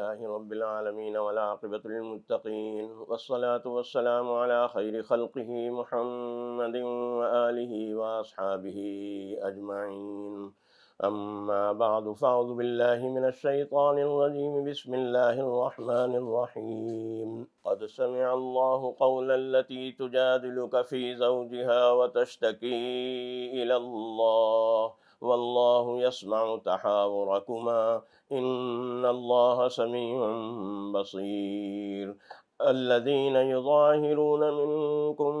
لله رب العالمين والعاقبة للمتقين والصلاة والسلام على خير خلقه محمد وآله وأصحابه أجمعين أما بعد فأعوذ بالله من الشيطان الرجيم بسم الله الرحمن الرحيم قد سمع الله قول التي تجادلك في زوجها وتشتكي إلى الله والله يسمع تحاوركما إن الله سميع بصير الذين يظاهرون منكم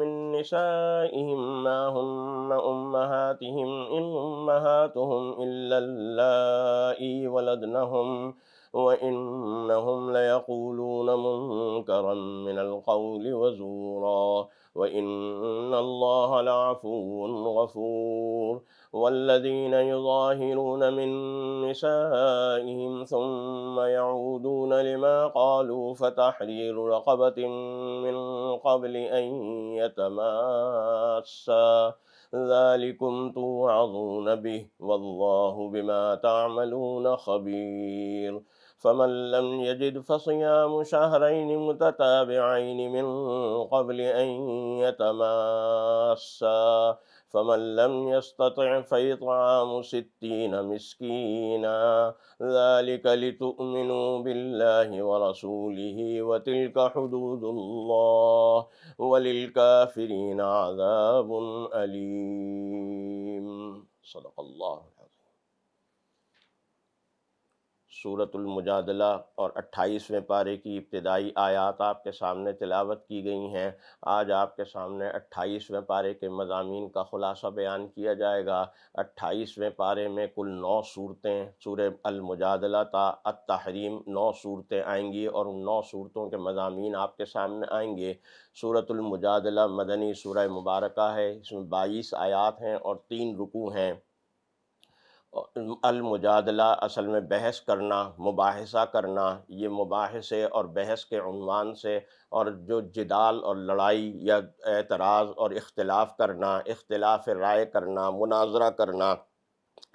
من نسائهم ما هن أمهاتهم إن أمهاتهم إلا اللائي ولدنهم وإنهم ليقولون منكرا من القول وزورا وإن الله لعفو غفور والذين يظاهرون من نسائهم ثم يعودون لما قالوا فتحرير رقبة من قبل أن يتماسا ذلكم توعظون به والله بما تعملون خبير فمن لم يجد فصيام شهرين متتابعين من قبل أن يتماسا فمن لم يستطع فإطعام ستين مسكينا ذلك لتؤمنوا بالله ورسوله وتلك حدود الله وللكافرين عذاب أليم صدق الله العظيم सूरतुलमजादला और अट्ठाईसवें पारे की इब्तदाई आयात आपके सामने तिलावत की गई हैं आज आपके सामने अट्ठाईसवें पारे के मजामी का ख़ुलासा बयान किया जाएगा अट्ठाईसवें पारे में कुल नौ सूरतें सूर अलमजादला ता तहरीम नौ सूरतें आएंगी और उन नौ सूरतों के मजामी आपके सामने आएंगे सूरतुलमजादला मदनी सूर मुबारक है इसमें बाईस आयात हैं और तीन रुकू हैं अलमुजादला असल में बहस करना मुबासा करना ये मुबासे और बहस के अनवान से और जो जिदाल और लड़ाई या एतराज़ और इख्तलाफ करना इख्तलाफ राय करना मुनाजरा करना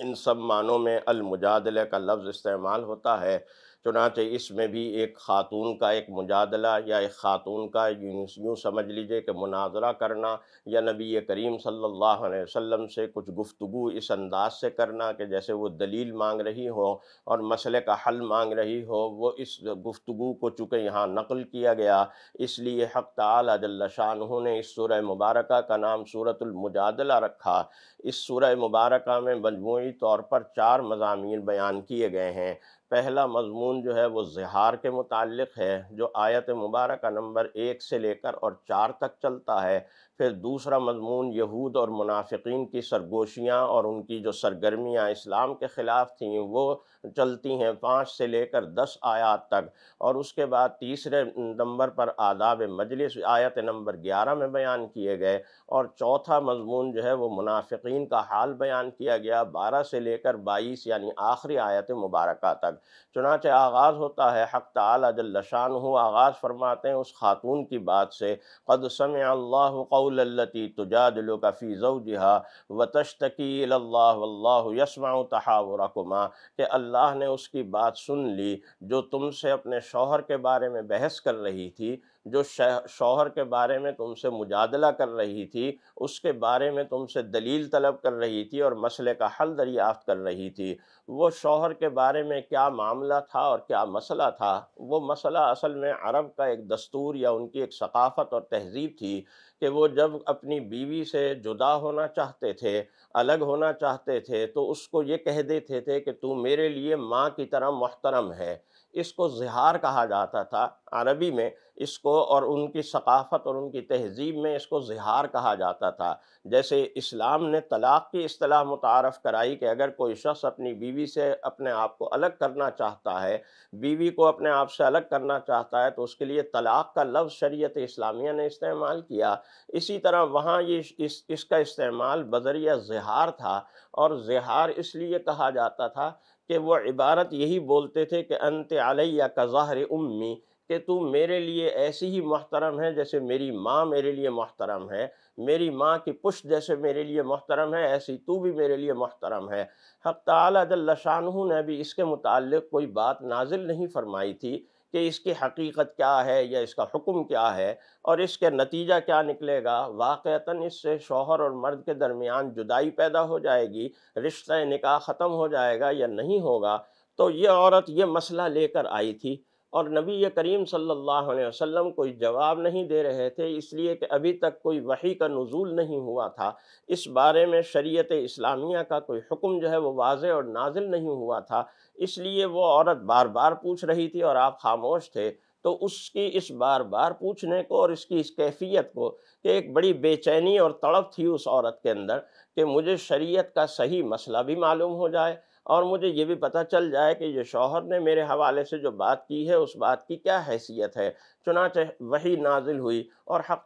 इन सब मानों में अलमुजादले का लफ्ज़ इस्तेमाल होता है चुनाच इसमें भी एक ख़ातून का एक मुजादला या एक ख़ातून का यूँ समझ लीजिए कि मुनाजरा करना या नबी करीम सल्लल्लाहु अलैहि वसल्लम से कुछ गुफ्तु इस अंदाज से करना कि जैसे वो दलील मांग रही हो और मसले का हल मांग रही हो वो इस गुफ्तु को चूँकि यहाँ नकल किया गया इसलिए हक़ ताल शाह ने इस सूर मुबारक का नाम सूरतुलमजादला रखा इस सूर मुबारक में मजमू तौर पर चार मजामी बयान किए गए हैं पहला मजमून जो है वो जहार के मुतल है जो आयत मुबारक नंबर एक से लेकर और चार तक चलता है फिर दूसरा मजमून यहूद और मुनाफिकीन की सरगोशियाँ और उनकी जो सरगर्मियाँ इस्लाम के ख़िलाफ़ थीं वो चलती हैं पाँच से लेकर दस आयात तक और उसके बाद तीसरे नंबर पर आदाब मजलिस आयत नंबर ग्यारह में बयान किए गए और चौथा मजमून जो है वो मुनाफिकीन का हाल बयान किया गया बारह से लेकर बाईस यानी आखिरी आयत मुबारक तक चुनाच आगाज़ होता है हक़ तलाशान हो आगाज़ फरमाते हैं उस खातून की बात से कद सम अल्लाह कौलती तुजादिलो का फ़ीज़ो जहा व तशतकील्लाह यसमा तहावरकुमा अल्लाह ने उसकी बात सुन ली जो तुमसे अपने शोहर के बारे में बहस कर रही थी जो शौहर के बारे में तुमसे मुजादला कर रही थी उसके बारे में तुमसे दलील तलब कर रही थी और मसले का हल दरियाफ्त कर रही थी वो शौहर के बारे में क्या मामला था और क्या मसला था वो मसला असल में अरब का एक दस्तूर या उनकी एक सकाफ़त और तहज़ीब थी कि वो जब अपनी बीवी से जुदा होना चाहते थे अलग होना चाहते थे तो उसको ये कह देते थे कि तू मेरे लिए माँ की तरह मोहतरम है इसको जहार कहा जाता था अरबी में इसको और उनकी सकाफ़त और उनकी तहजीब में इसको जहार कहा जाता था जैसे इस्लाम ने तलाक़ की असलाह मुतारफ़ कराई कि अगर कोई शख्स अपनी बीवी से अपने आप को अलग करना चाहता है बीवी को अपने आप से अलग करना चाहता है तो उसके लिए तलाक़ का लफ्ज़ शरीत इस्लामिया ने इस्तेमाल किया इसी तरह वहाँ ये इस इसका इस्तेमाल बदरिया जहार था और जहार इसलिए कहा जाता था कि वह इबारत यही बोलते थे कि अंत आलिया का ज़ाहर उम्मी कि तू मेरे लिए ऐसी ही मोहतरम है जैसे मेरी माँ मेरे लिए मोहतरम है मेरी माँ की पुश जैसे मेरे लिए मोहतरम है ऐसी तू भी मेरे लिए मोहतरम है हक तालशानू ने भी इसके मुतल कोई बात नाजिल नहीं फरमाई थी कि इसकी हकीकत क्या है या इसका हुक्म क्या है और इसके नतीजा क्या निकलेगा वाक़ता इससे शोहर और मर्द के दरमियान जुदाई पैदा हो जाएगी रिश्ता निकाह ख़त्म हो जाएगा या नहीं होगा तो ये औरत ये मसला लेकर आई थी और नबी करीम सल्लल्लाहु अलैहि वसल्लम कोई जवाब नहीं दे रहे थे इसलिए कि अभी तक कोई वही का नज़ूल नहीं हुआ था इस बारे में शरीयत इस्लामिया का कोई हुक्म जो है वो वाज और नाजिल नहीं हुआ था इसलिए वो औरत बार बार पूछ रही थी और आप खामोश थे तो उसकी इस बार बार पूछने को और इसकी इस कैफियत को कि एक बड़ी बेचैनी और तड़प थी उस औरत के अंदर कि मुझे शरीयत का सही मसला भी मालूम हो जाए और मुझे ये भी पता चल जाए कि ये शौहर ने मेरे हवाले से जो बात की है उस बात की क्या हैसियत है चुनाच वही नाजिल हुई और हक़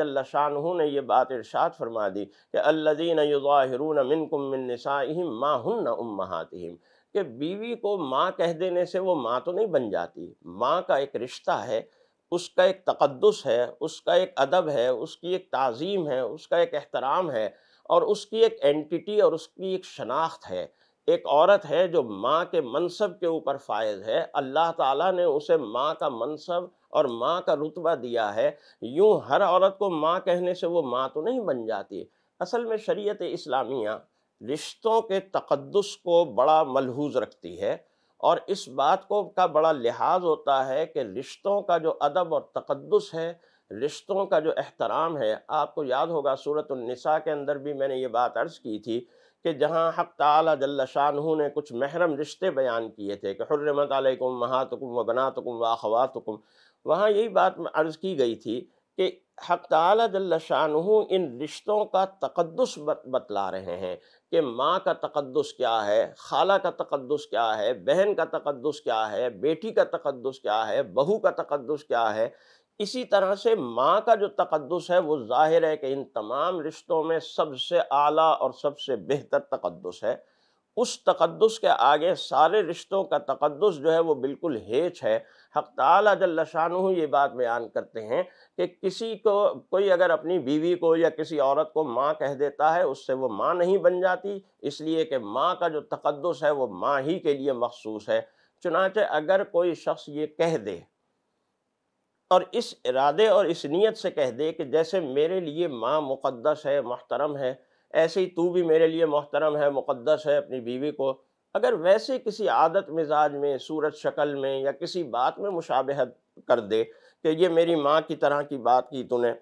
तलाशानू ने यह बात इर्शाद फरमा दी कि अल्लज़ीन युज़ाहिरून मिनकुम मिन निसाइहिम मा हुन्न उम्महातिहिम कि बीवी को माँ कह देने से वो माँ तो नहीं बन जाती माँ का एक रिश्ता है उसका एक तकदस है उसका एक अदब है उसकी एक तज़ीम है उसका एक एहतराम है और उसकी एक एंटिटी और उसकी एक शनाख्त है एक औरत है जो माँ के मनसब के ऊपर फायज है अल्लाह ताला ने उसे माँ का मनसब और माँ का रुतबा दिया है यूँ हर औरत को माँ कहने से वो माँ तो नहीं बन जाती असल में शरीयत इस्लामिया रिश्तों के तकदस को बड़ा मलहूज रखती है और इस बात को का बड़ा लिहाज होता है कि रिश्तों का जो अदब और तकदस है रिश्तों का जो एहतराम है आपको याद होगा सूरत के अंदर भी मैंने ये बात अर्ज़ की थी कि जहाँ हक ताला जल्ल ने कुछ महरम रिश्ते बयान किए थे कि हर्रमत अलैकुम महातकुम व बनातकुम व अखवातकुम वहाँ यही बात अर्ज़ की गई थी कि हक ताला जल्ल इन रिश्तों का तकदस बतला रहे हैं कि माँ का तकदस क्या है खाला का तकदस क्या है बहन का तकदस क्या है बेटी का तकदस क्या है बहू का तकदस क्या है इसी तरह से माँ का जो तकदस है वो ज़ाहिर है कि इन तमाम रिश्तों में सबसे आला और सबसे बेहतर तकदस है उस तकदस के आगे सारे रिश्तों का तकदस जो है वो बिल्कुल हेच है हक ताला ये बात बयान करते हैं कि किसी को कोई अगर अपनी बीवी को या किसी औरत को माँ कह देता है उससे वो माँ नहीं बन जाती इसलिए कि माँ का जो तकदस है वो माँ ही के लिए मखसूस है चुनाच अगर कोई शख्स ये कह दे और इस इरादे और इस नीयत से कह दे कि जैसे मेरे लिए माँ मुक़दस है मोहतरम है ऐसे ही तू भी मेरे लिए मोहतरम है मुक़दस है अपनी बीवी को अगर वैसे किसी आदत मिजाज में सूरत शक्ल में या किसी बात में मुशाबहत कर दे कि ये मेरी माँ की तरह की बात की तूने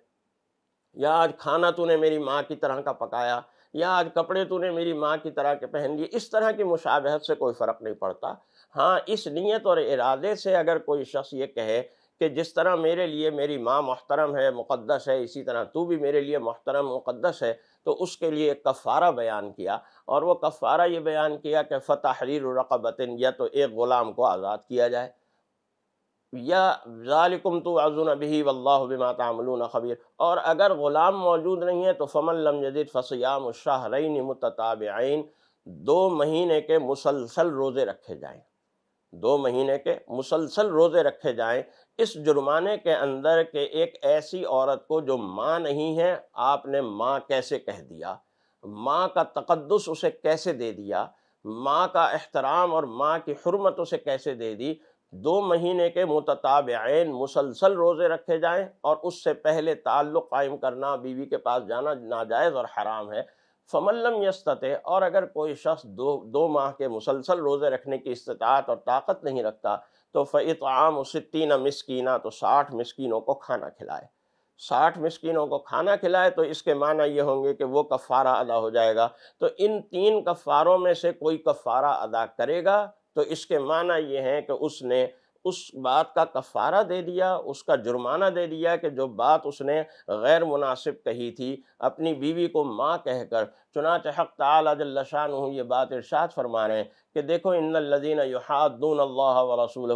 या आज खाना तूने मेरी माँ की तरह का पकाया या आज कपड़े तूने मेरी माँ की तरह के पहन लिए इस तरह की मुशाबहत से कोई फ़र्क नहीं पड़ता हाँ इस नीयत और इरादे से अगर कोई शख्स ये कहे कि जिस तरह मेरे लिए मेरी माँ मोहतरम है मुक़दस है इसी तरह तू भी मेरे लिए मोहतरम मुक़दस है तो उसके लिए एक कफ़ारा बयान किया और वह कफ़ारा ये बयान किया कि फ़तहरीर रकबतिन या तो एक ग़ुलाम को आज़ाद किया जाए या ज़ालिकुम तो अजुन अभी वल्ला तामलून खबीर और अगर ग़ुलाम मौजूद नहीं है तो फ़मन लम जदीद फ़सयाम शाहरीन आइन दो महीने के मुसलसल रोज़े रखे जाएँ दो महीने के मुसलसल रोज़े रखे जाएँ इस जुर्माने के अंदर के एक ऐसी औरत को जो माँ नहीं है आपने माँ कैसे कह दिया माँ का तकदस उसे कैसे दे दिया माँ का अहतराम और माँ की हरमत उसे कैसे दे दी दो महीने के मुतताबन मुसलसल रोज़े रखे जाएं और उससे पहले ताल्लुक़ कायम करना बीवी के पास जाना नाजायज़ और हराम है फमल्लम यस्तते और अगर कोई शख्स दो दो माह के मुसलसल रोज़े रखने की इस्तात और ताकत नहीं रखता तो फ़ाम सित्तीन मस्किना तो साठ मस्किनों को खाना खिलाए साठ मस्किनों को खाना खिलाए तो इसके माना ये होंगे कि वो कफ़ारा अदा हो जाएगा तो इन तीन कफ़ारों में से कोई कफ़ारा अदा करेगा तो इसके माना ये हैं कि उसने उस बात का कफ़ारा दे दिया उसका जुर्माना दे दिया कि जो बात उसने गैर मुनासिब कही थी अपनी बीवी को माँ कहकर चुनाच हक तालशान हूँ ये बात इर्शाद फरमा रहे हैं कि देखो इन लदीन युहादून अल्लाह व रसूल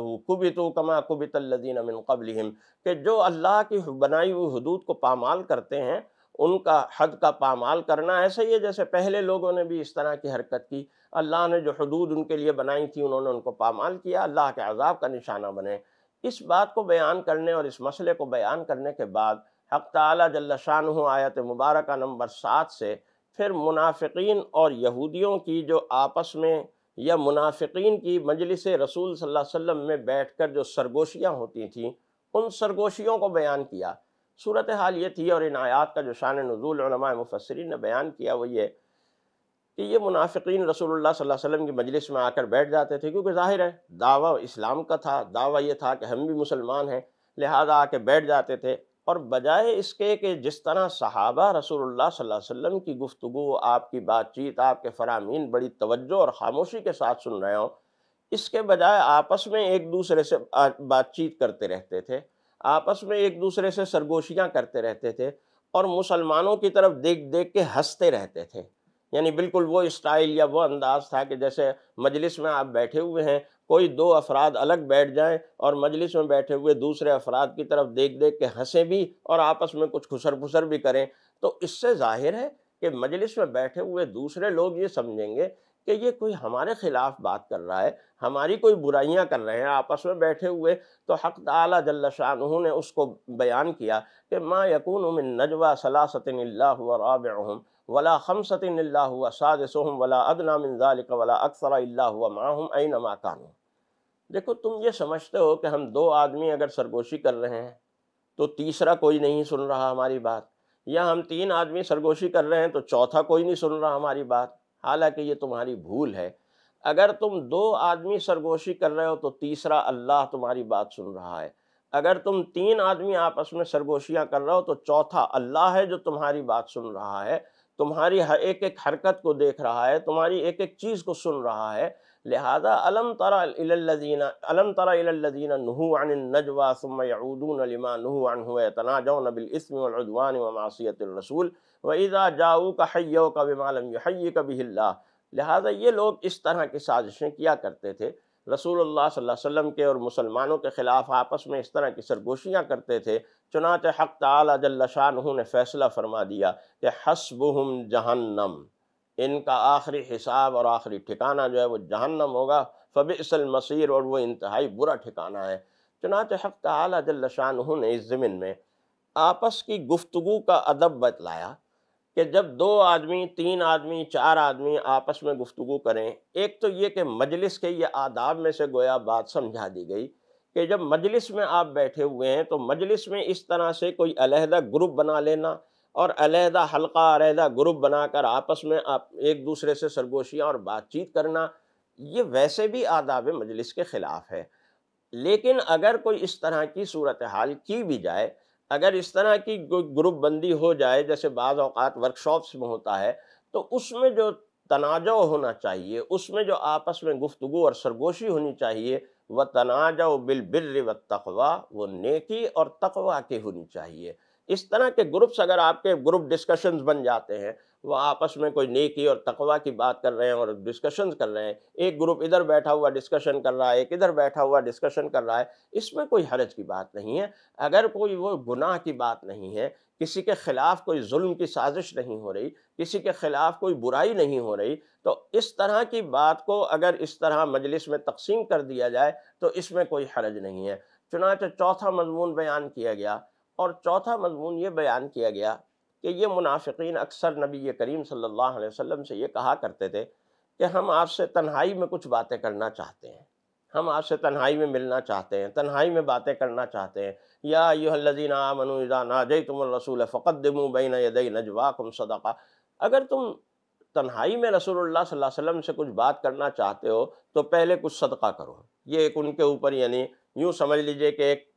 तो कमा कुबित लदीन मिनकबलिम कि जो अल्लाह की बनाई हुई हदूद को पामाल करते हैं उनका हद का पामाल करना ऐसा ही है जैसे पहले लोगों ने भी इस तरह की हरकत की अल्लाह ने जो हदूद उनके लिए बनाई थी उन्होंने उनको पामाल किया अल्लाह के अजाब का निशाना बने इस बात को बयान करने और इस मसले को बयान करने के बाद हक ताली जल्ला शान आयत मुबारक नंबर सात से फिर मुनाफिकीन और यहूदियों की जो आपस में या मुनाफिकीन की मजलिस रसूल सल्लल्लाहु अलैहि वसल्लम में बैठकर जो सरगोशियाँ होती थीं उन सरगोशियों को बयान किया सूरत हाल ये थी और इन आयात का जो शान नज़ूल मुफसरीन ने बयान किया वो ये कि ये मुनाफिकीन रसूलुल्लाह सल्लल्लाहु अलैहि वसल्लम की मजलिस में आकर बैठ जाते थे क्योंकि जाहिर है दावा इस्लाम का था दावा ये था कि हम भी मुसलमान हैं लिहाजा आके बैठ जाते थे और बजाय इसके कि जिस तरह सहाबा रसूलुल्लाह सल्लल्लाहु अलैहि वसल्लम की गुफ्तु आपकी बातचीत आपके फरामीन बड़ी तवज्जो और ख़ामोशी के साथ सुन रहे हों इसके बजाय आपस में एक दूसरे से बातचीत करते रहते थे आपस में एक दूसरे से सरगोशियाँ करते रहते थे और मुसलमानों की तरफ देख देख के हंसते रहते थे यानी बिल्कुल वो स्टाइल या वो अंदाज था कि जैसे मजलिस में आप बैठे हुए हैं कोई दो अफराद अलग बैठ जाएं और मजलिस में बैठे हुए दूसरे अफराद की तरफ देख देख के हंसें भी और आपस में कुछ खुसर फुसर भी करें तो इससे जाहिर है कि मजलिस में बैठे हुए दूसरे लोग ये समझेंगे कि ये कोई हमारे ख़िलाफ़ बात कर रहा है हमारी कोई बुराइयां कर रहे हैं आपस में बैठे हुए तो हक तला जल्ल शाह ने उसको बयान किया कि माँ यकून उमिन नजवा सलासतिन राबहम वला खमसतिन साजसहम वला अदना वला अक्सर माहम ऐन माकान देखो तुम ये समझते हो कि हम दो आदमी अगर सरगोशी कर रहे हैं तो तीसरा कोई नहीं सुन रहा हमारी बात या हम तीन आदमी सरगोशी कर रहे हैं तो चौथा कोई नहीं सुन रहा हमारी बात हालांकि ये तुम्हारी भूल है अगर तुम दो आदमी सरगोशी कर रहे हो तो तीसरा अल्लाह तुम्हारी बात सुन रहा है अगर तुम तीन आदमी आपस में सरगोशियाँ कर रहे हो तो चौथा अल्लाह है जो तुम्हारी बात सुन रहा है तुम्हारी हर एक एक हरकत को देख रहा है तुम्हारी एक एक चीज़ को सुन रहा है लिहाजा अलम तरा अलम तरा इलल्लजीना नहू अन नजवा यऊदून लिमा नहू अनहु यतनाजौन बिल इस्म रसूल वईदा जाऊ का हयो का बिमालम हई कभी हिल्ला लिहाजा ये लोग इस तरह की साजिशें किया करते थे रसूल वसम के और मुसलमानों के ख़िलाफ़ आपस में इस तरह की सरगोशियाँ करते थे चुनाच हक तला ने फ़ैसला फरमा दिया कि हसबुहम जहन्नम इनका आखिरी हिसाब और आखिरी ठिकाना जो है वो जहन्नम होगा फ़बिसल मसीर और वह इंतहाई बुरा ठिकाना है चुनाच हक तला ने इस ज़मीन में आपस की गुफ्तु का अदब बतलाया कि जब दो आदमी तीन आदमी चार आदमी आपस में गुफ्तु करें एक तो ये कि मजलिस के ये आदाब में से गोया बात समझा दी गई कि जब मजलिस में आप बैठे हुए हैं तो मजलिस में इस तरह से कोई अलहदा ग्रुप बना लेना और अलहदा हल्का अलहदा ग्रुप बनाकर आपस में आप एक दूसरे से सरगोशियाँ और बातचीत करना ये वैसे भी आदाब मजलिस के ख़िलाफ़ है लेकिन अगर कोई इस तरह की सूरत हाल की भी जाए अगर इस तरह की ग्रुप बंदी हो जाए जैसे बाज़ अवत वर्कशॉप्स में होता है तो उसमें जो तनाजा होना चाहिए उसमें जो आपस में गुफ्तु और सरगोशी होनी चाहिए व तनाजा बिलबिर व तकवा वो नेकी और तकवा की होनी चाहिए इस तरह के ग्रुप्स अगर आपके ग्रुप डिस्कशंस बन जाते हैं वह आपस में कोई नेकी और तकवा की बात कर रहे हैं और डिस्कशन कर रहे हैं एक ग्रुप इधर बैठा हुआ डिस्कशन कर रहा है एक इधर बैठा हुआ डिस्कशन कर रहा है इसमें कोई हरज की बात नहीं है अगर कोई वो गुनाह की बात नहीं है किसी के ख़िलाफ़ कोई जुल्म की साजिश नहीं हो रही किसी के ख़िलाफ़ कोई बुराई नहीं हो रही तो इस तरह की बात को अगर इस तरह मजलिस में तकसीम कर दिया जाए तो इसमें कोई हरज नहीं है चुनाच चौथा मजमून बयान किया गया और चौथा मजमून ये बयान किया गया कि ये मुनाफिकीन अक्सर नबी करीम सल्लल्लाहु अलैहि वसल्लम से ये कहा करते थे कि हम आपसे तन्हाई में कुछ बातें करना चाहते हैं हम आपसे तन्हाई में मिलना चाहते हैं तन्हाई में बातें करना चाहते हैं या यूहल्लिन आमनुजा जय तुम रसूल फ़क़दमु बैन यदई नजवाकुम सदक़ा अगर तुम तन्हाई में रसूलुल्लाह सल्लल्लाहु अलैहि वसल्लम से कुछ बात करना चाहते हो तो पहले कुछ सदका करो ये एक उनके ऊपर यानी यूँ समझ लीजिए कि एक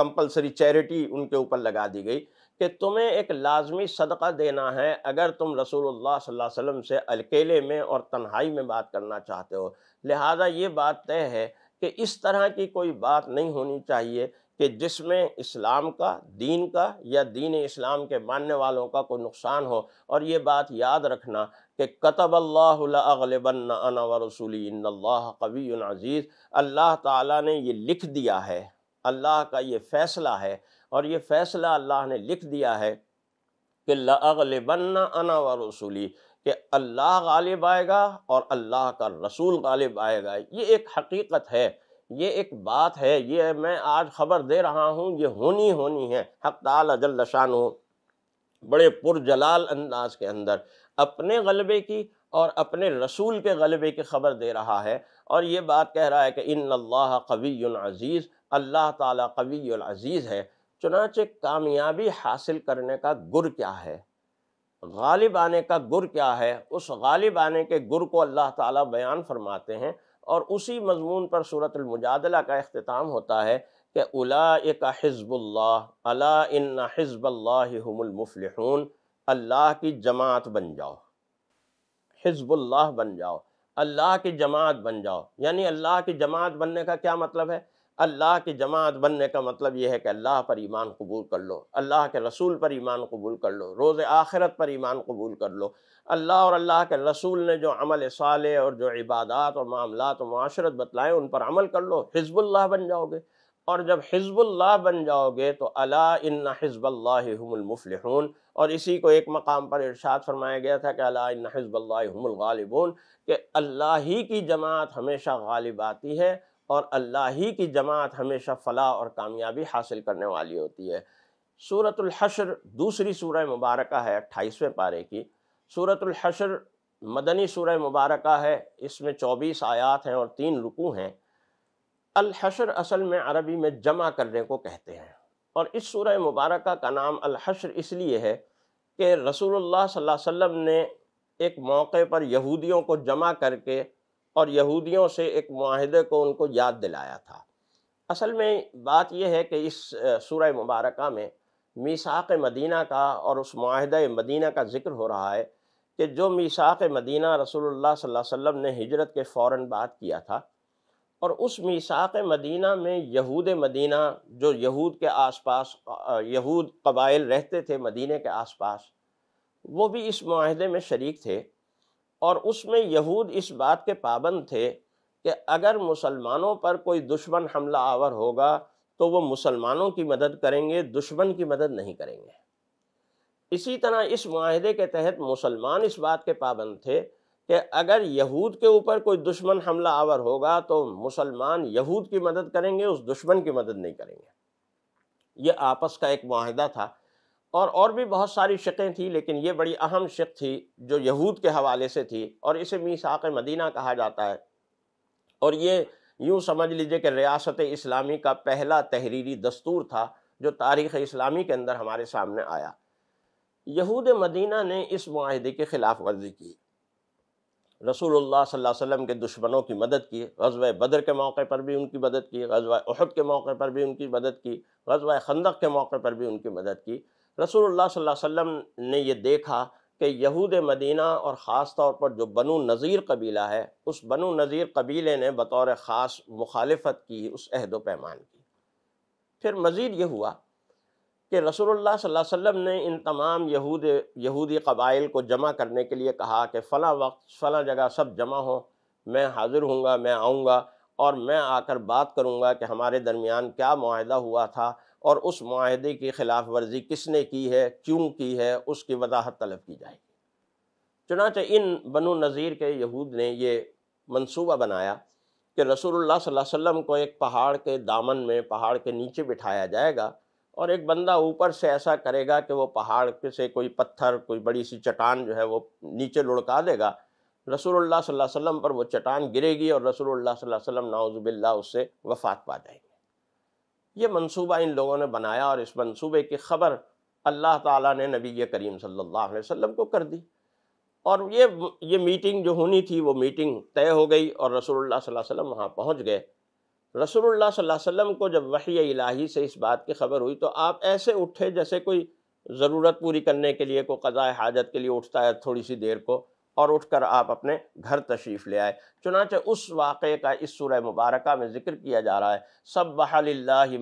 कंपलसरी चैरिटी उनके ऊपर लगा दी गई कि तुम्हें एक लाजमी सदका देना है अगर तुम रसूलुल्लाह सल्लल्लाहु अलैहि वसल्लम से अकेले में और तन्हाई में बात करना चाहते हो लिहाजा ये बात तय है कि इस तरह की कोई बात नहीं होनी चाहिए कि जिसमें इस्लाम का दीन का या दीन इस्लाम के मानने वालों का कोई नुकसान हो और ये बात याद रखना कि कतब अल्लाबन्ना कबीन अज़ीज़ अल्लाह ताला ने ये लिख दिया है अल्लाह का ये फ़ैसला है और ये फ़ैसला अल्लाह ने लिख दिया है कि लगलबन्ना अना व रसूली कि अल्लाह गालिब आएगा और अल्लाह का रसूल गालिब आएगा ये एक हकीकत है ये एक बात है ये मैं आज ख़बर दे रहा हूँ ये होनी होनी है हक ताल हो बड़े पुरजलाल अंदाज के अंदर अपने गलबे की और अपने रसूल के गलबे की ख़बर दे रहा है और ये बात कह रहा है कि इन अल्लाह कवी अज़ीज़ अल्लाह ताला कवी अज़ीज़ है चुनाचे कामयाबी हासिल करने का गुर क्या है गालिब आने का गुर क्या है उस गालिब आने के गुर को अल्लाह ताला बयान फरमाते हैं और उसी मजमून पर सूरतलमुजादला का अख्ताम होता है कि उला का हिजबुल्ला अला इन अल्लाह की जमात बन जाओ हिजबुल्लाह बन जाओ अल्लाह की जमात बन जाओ यानी अल्लाह की जमात बनने का क्या मतलब है अल्लाह की जमात बनने का मतलब यह है कि अल्लाह पर ईमान कबूल कर लो अल्लाह के रसूल पर ईमान कबूल कर लो रोज़ आखिरत पर ईमान कबूल कर लो अल्लाह और अल्लाह के रसूल ने जो अमल साले और जो इबादत और मामला और माशरत बतलाएँ उन पर अमल कर लो हिजबुल्लाह बन जाओगे और जब हिजबुल्लाह बन जाओगे तो अला इन हिजबल्लामफलहून और इसी को एक मकाम पर इरशाद फरमाया गया था कि अला इन हिजबल्लामगालिबून कि अल्लाह ही की जमात हमेशा गालिब आती है और अल्लाह ही की जमात हमेशा फलाह और कामयाबी हासिल करने वाली होती है सूरतलहशर दूसरी सूरह मुबारक है अट्ठाईसवें पारे की सूरतलहशर मदनी सूर मुबारक है इसमें चौबीस आयात हैं और तीन रुकू हैं अलहशर असल में अरबी में जमा करने को कहते हैं और इस सूरह मुबारक का नाम अलहशर इसलिए है कि रसूल सल्लम ने एक मौके पर यहूदियों को जमा करके और यहूदियों से एक माहदे को उनको याद दिलाया था असल में बात यह है कि इस सूर मुबारक में मीसाक मदीना का और उस माहद मदीना का जिक्र हो रहा है कि जो मीसाक मदीना रसोल्ला वसम ने हजरत के फ़ौर बात किया था और उस मीसाक मदीना में यहूद मदीना जो यहूद के आसपास यहूद कबाइल रहते थे मदीने के आसपास वो भी इस माहदे में शरीक थे और उसमें यहूद इस बात के पाबंद थे कि अगर मुसलमानों पर कोई दुश्मन हमला आवर होगा तो वो मुसलमानों की मदद करेंगे दुश्मन की मदद नहीं करेंगे इसी तरह इस माहदे के तहत मुसलमान इस बात के पाबंद थे कि अगर यहूद के ऊपर कोई दुश्मन हमला आवर होगा तो मुसलमान यहूद की मदद करेंगे उस दुश्मन की मदद नहीं करेंगे ये आपस का एक माहदा था और और भी बहुत सारी शिकें थी लेकिन ये बड़ी अहम शिक थी जो यहूद के हवाले से थी और इसे मीसाक मदीना कहा जाता है और ये यूँ समझ लीजिए कि रियासत इस्लामी का पहला तहरीरी दस्तूर था जो तारीख़ इस्लामी के अंदर हमारे सामने आया यहूद मदीना ने इस माहदे की खिलाफ वर्जी की रसूलुल्लाह सल्लल्लाहु अलैहि वसल्लम के दुश्मनों की मदद की गजब बदर के मौके पर भी उनकी मदद की गजब अहद के मौके पर भी उनकी मदद की गजब खंदक के मौके पर भी उनकी मदद की रसूलुल्लाह सल्लल्लाहु अलैहि वसल्लम ने यह देखा कि यहूद मदीना और ख़ास तौर पर जो बनु नज़ीर कबीला है उस बनु नज़ीर कबीले ने बतौर ख़ास मुखालफत की उस अहद पैमान की फिर मज़ीद ये हुआ कि रसूलुल्लाह सल्लल्लाहु अलैहि वसल्लम ने इन तमाम यहूद यहूदी कबाइल को जमा करने के लिए कहा कि फ़लाँ वक्त फ़लाँ जगह सब जमा हो मैं हाज़िर हूँगा मैं आऊँगा और मैं आकर बात करूँगा कि हमारे दरमियान क्या माहदा हुआ था और उस माहदे की खिलाफ वर्जी किसने की है क्यों की है उसकी वजाहत तलब की जाएगी चुनाच इन बनो नज़ीर के यहूद ने यह मनसूबा बनाया कि रसूलुल्लाह सल्लल्लाहु को एक पहाड़ के दामन में पहाड़ के नीचे बिठाया जाएगा और एक बंदा ऊपर से ऐसा करेगा कि वो पहाड़ से कोई पत्थर कोई बड़ी सी चट्टान जो है वो नीचे लुढ़का देगा रसूल सल्लल्लाहु अलैहि पर वो चट्टान गिरेगी और रसूल सल्लल्लाहु अलैहि नाउज़ुबिल्लाह उससे वफात पा जाएंगे ये मंसूबा इन लोगों ने बनाया और इस मंसूबे की खबर अल्लाह ताला ने नबी करीम सल्लल्लाहु अलैहि वसल्लम को कर दी और ये ये मीटिंग जो होनी थी वो मीटिंग तय हो गई और रसूलुल्लाह सल्लल्लाहु अलैहि वसल्लम वहाँ पहुँच गए रसूलुल्लाह सल्लल्लाहु अलैहि वसल्लम को जब वही इलाही से इस बात की खबर हुई तो आप ऐसे उठे जैसे कोई ज़रूरत पूरी करने के लिए कोई कज़ाए हाजत के लिए उठता है थोड़ी सी देर को और उठकर आप अपने घर तशरीफ़ ले आए चुनाच उस वाक़े का इस सूर मुबारक में जिक्र किया जा रहा है सब बहाल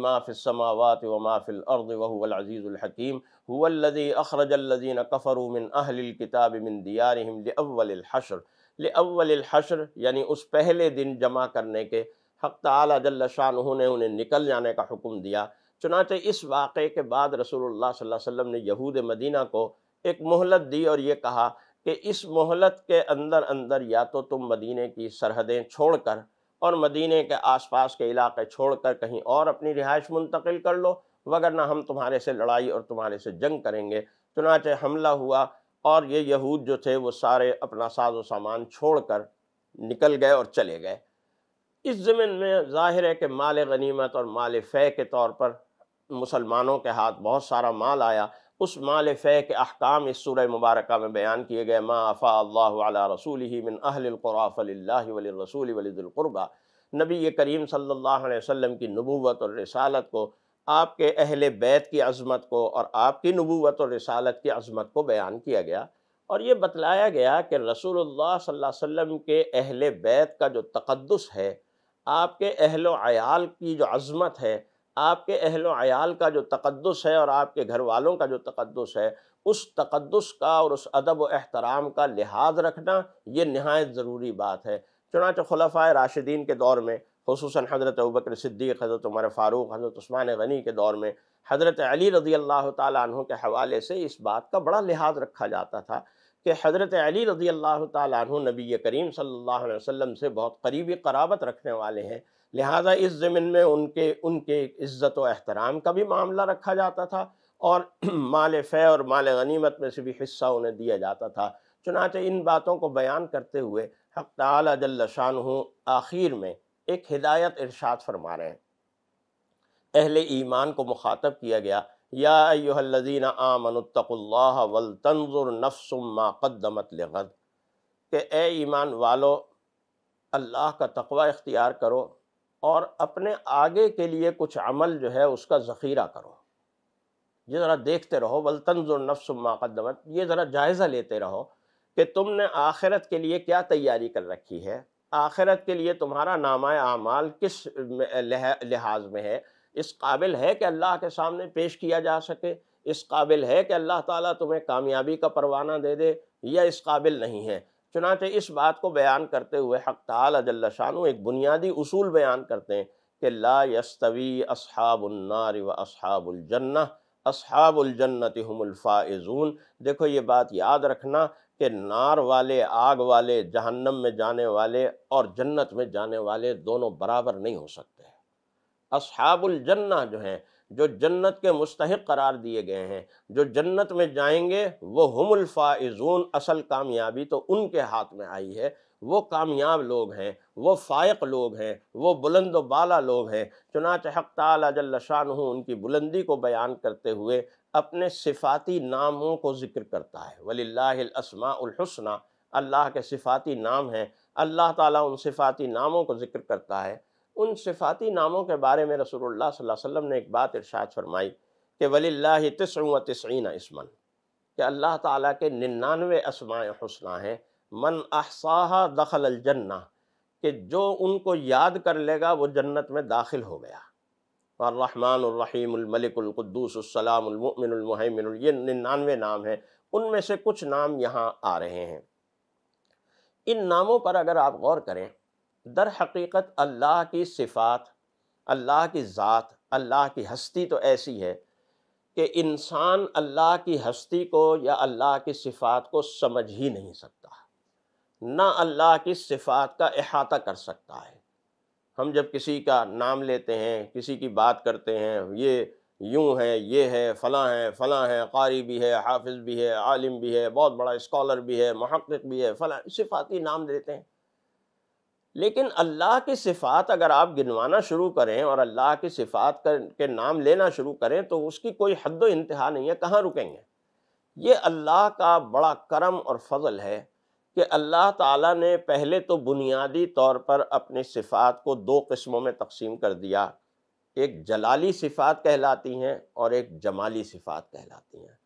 माफ़िलमावत व माफ़िल अर्द वहुअलज़ीज़ुलहकीम हुवल्लज़ी अखरजल्लज़ीन कफ़रू मिन अहलिल किताब मिन दियारहिम लिअव्वलहशर लिअव्वलहशर यानी उस पहले दिन जमा करने के हक़ ताली जल्ल शाह ने उन्हें निकल जाने का हुक्म दिया चुनाचे इस वाक़े के बाद रसूलुल्लाह सल्लल्लाहु अलैहि वसल्लम ने यहूद मदीना को एक मोहलत दी और ये कहा कि इस मोहलत के अंदर अंदर या तो तुम मदीने की सरहदें छोड़कर और मदीने के आसपास के इलाके छोड़कर कहीं और अपनी रिहाइश मुंतकिल कर लो वगरना हम तुम्हारे से लड़ाई और तुम्हारे से जंग करेंगे चुनाचे हमला हुआ और ये यहूद जो थे वो सारे अपना साजो सामान छोड़ कर निकल गए और चले गए इस ज़मीन में ज़ाहिर है कि माल गनीमत और माल फ़े के तौर पर मुसलमानों के हाथ बहुत सारा माल आया उस माल फ़े के अहकाम इस सूर मुबारक में बयान किए गए माँ आफ़ा अल्ला रसूल ही मिन अहलकुराफ़ल्ल वलरसूल वलीदुल्क़ुरबा नबी करीम सल्लल्लाहु की नबूत और रसालत को आपके अहल बैत की अज़मत को और आपकी नबूत और रसालत की अज़मत को बयान किया गया और ये बतलाया गया कि रसूल सल्लल्लाहु के अहल बैत का जो तकदस है आपके अहल आयाल की जो अज़मत है आपके अहल आयाल का जो तकदस है और आपके घर वालों का जो तकदस है उस तकदस का और उस अदब व अहतराम का लिहाज रखना ये नहायत ज़रूरी बात है चुनाच खलफा राशिदीन के दौर में खसूस हज़रत अबकर सिद्दीक हज़रत उमर फ़ारूक हज़रत उस्मान गनी के दौर में हज़रत अली रज़ी अल्लाह तु के हवाले से इस बात का बड़ा लिहाज रखा जाता था कि हज़रत अली रज़ी अल्लाह तु नबी करीम सल्लल्लाहु अलैहि वसल्लम से बहुत करीबी कराबत रखने वाले हैं लिहाजा इस ज़मीन में उनके उनके इज़्ज़त व अहतराम का भी मामला रखा जाता था और माल फ़े और माल गनीमत में से भी हिस्सा उन्हें दिया जाता था चुनाचे इन बातों को बयान करते हुए हक ताल हूँ आखिर में एक हिदायत इरशाद फरमा रहे हैं अहल ईमान को मुखातब किया गया याजीन आमनतल्ला वलतंजुर नफ्सुमा कदमत लगद के ए ईमान वालो अल्लाह का तकवा इख्तियार करो और अपने आगे के लिए कुछ अमल जो है उसका ज़ख़ीरा करो ये ज़रा देखते रहो वलतनजुर नफ्स माकदमत ये ज़रा जायज़ा लेते रहो कि तुमने आखिरत के लिए क्या तैयारी कर रखी है आखिरत के लिए तुम्हारा नामा आमाल किस लिहाज में है इस काबिल है कि अल्लाह के सामने पेश किया जा सके इस काबिल है कि अल्लाह ताला तुम्हें कामयाबी का परवाना दे दे या इस काबिल नहीं है चुनाच इस बात को बयान करते हुए हक ताल शानु एक बुनियादी असूल बयान करते हैं कि ला यस्तवी असहाबुलनार व असहाबुलजन्ना असहाबुलजन्नत हमulfaizun देखो ये बात याद रखना कि नार वाले आग वाले जहन्नम में जाने वाले और जन्नत में जाने वाले दोनों बराबर नहीं हो सकते असहाबुलजन्ना जो हैं जो जन्नत के मुस्तक करार दिए गए हैं जो जन्नत में जाएंगे वो हमलफ़ाइजून असल कामयाबी तो उनके हाथ में आई है वो कामयाब लोग हैं वो फ़ायक लोग हैं वो बुलंद बाला लोग हैं चुनाच हक हूँ उनकी बुलंदी को बयान करते हुए अपने सिफाती नामों को जिक्र करता है वलीसमासना अल्लाह के सिफाती नाम हैं अल्लाह ताली उन सिफाती नामों को जिक्र करता है उन सिफाती नामों के बारे में रसूलुल्लाह सल्लल्लाहु अलैहि वसल्लम ने एक बात इरशाद फरमाई कि वली तस्व तस्ना इसमन कि अल्लाह ताला के निन्यानवे असमाय हसना हैं मन अहसाहा दखल अलजन्ना कि जो उनको याद कर लेगा वो जन्नत में दाखिल हो गया और रहमान रहीमलमलिकदूसलामिन ये निन्यानवे नाम हैं उनमें से कुछ नाम यहाँ आ रहे हैं इन नामों पर अगर आप गौर करें दर हकीकत अल्लाह की सिफ़ात अल्लाह की ज़ात अल्लाह की हस्ती तो ऐसी है कि इंसान अल्लाह की हस्ती को या अल्लाह की सिफ़ात को समझ ही नहीं सकता ना अल्लाह की सिफ़ात का अहाता कर सकता है हम जब किसी का नाम लेते हैं किसी की बात करते हैं ये यूँ है ये है फ़लाँ है फ़लाँ है कारी भी है हाफिज़ भी है आलिम भी है बहुत बड़ा इस्कॉलर भी है महक़ भी है फ़लाँ सिफ़ाती नाम लेते हैं लेकिन अल्लाह की सिफ़ात अगर आप गिनवाना शुरू करें और अल्लाह की सिफ़ात के नाम लेना शुरू करें तो उसकी कोई हद इंतहा नहीं है कहाँ रुकेंगे ये अल्लाह का बड़ा करम और फजल है कि अल्लाह ताला ने पहले तो बुनियादी तौर पर अपनी सिफ़ात को दो किस्मों में तकसीम कर दिया एक जलाली सिफ़ात कहलाती हैं और एक जमाली सिफ़ात कहलाती हैं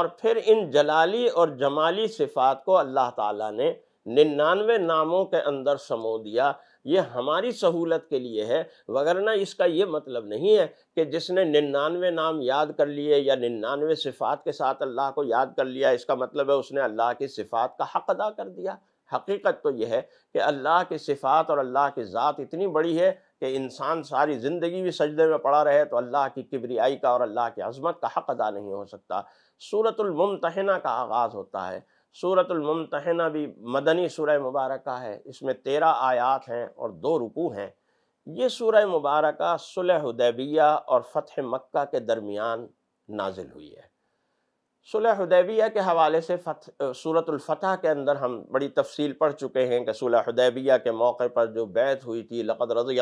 और फिर इन जलाली और जमाली सिफ़ात को अल्लाह ताला ने निन्यानवे नामों के अंदर समो दिया ये हमारी सहूलत के लिए है वगरना इसका ये मतलब नहीं है कि जिसने निन्यानवे नाम याद कर लिए या निन्यानवे सिफात के साथ अल्लाह को याद कर लिया इसका मतलब है उसने अल्लाह की सिफात का हक अदा कर दिया हकीकत तो यह है कि अल्लाह की सिफात और अल्लाह की ज़ात इतनी बड़ी है कि इंसान सारी ज़िंदगी भी सजदे में पड़ा रहे तो अल्लाह की किबरियाई का और अल्लाह की अजमत का हक अदा नहीं हो सकता सूरतमतना का आगाज़ होता है सूरतमतना भी मदनी सूर मुबारक है इसमें तेरह आयात हैं और दो रुकू हैं ये सूर मुबारक सुलहदैबिया और फ़तह मक्का के दरमियान नाजिल हुई है सुलहदैबिया के हवाले से सूरतुल्फ़तह के अंदर हम बड़ी तफसील पढ़ चुके हैं कि सुलहदैबिया के मौके पर जो बैत हुई थी लक़द रज़ी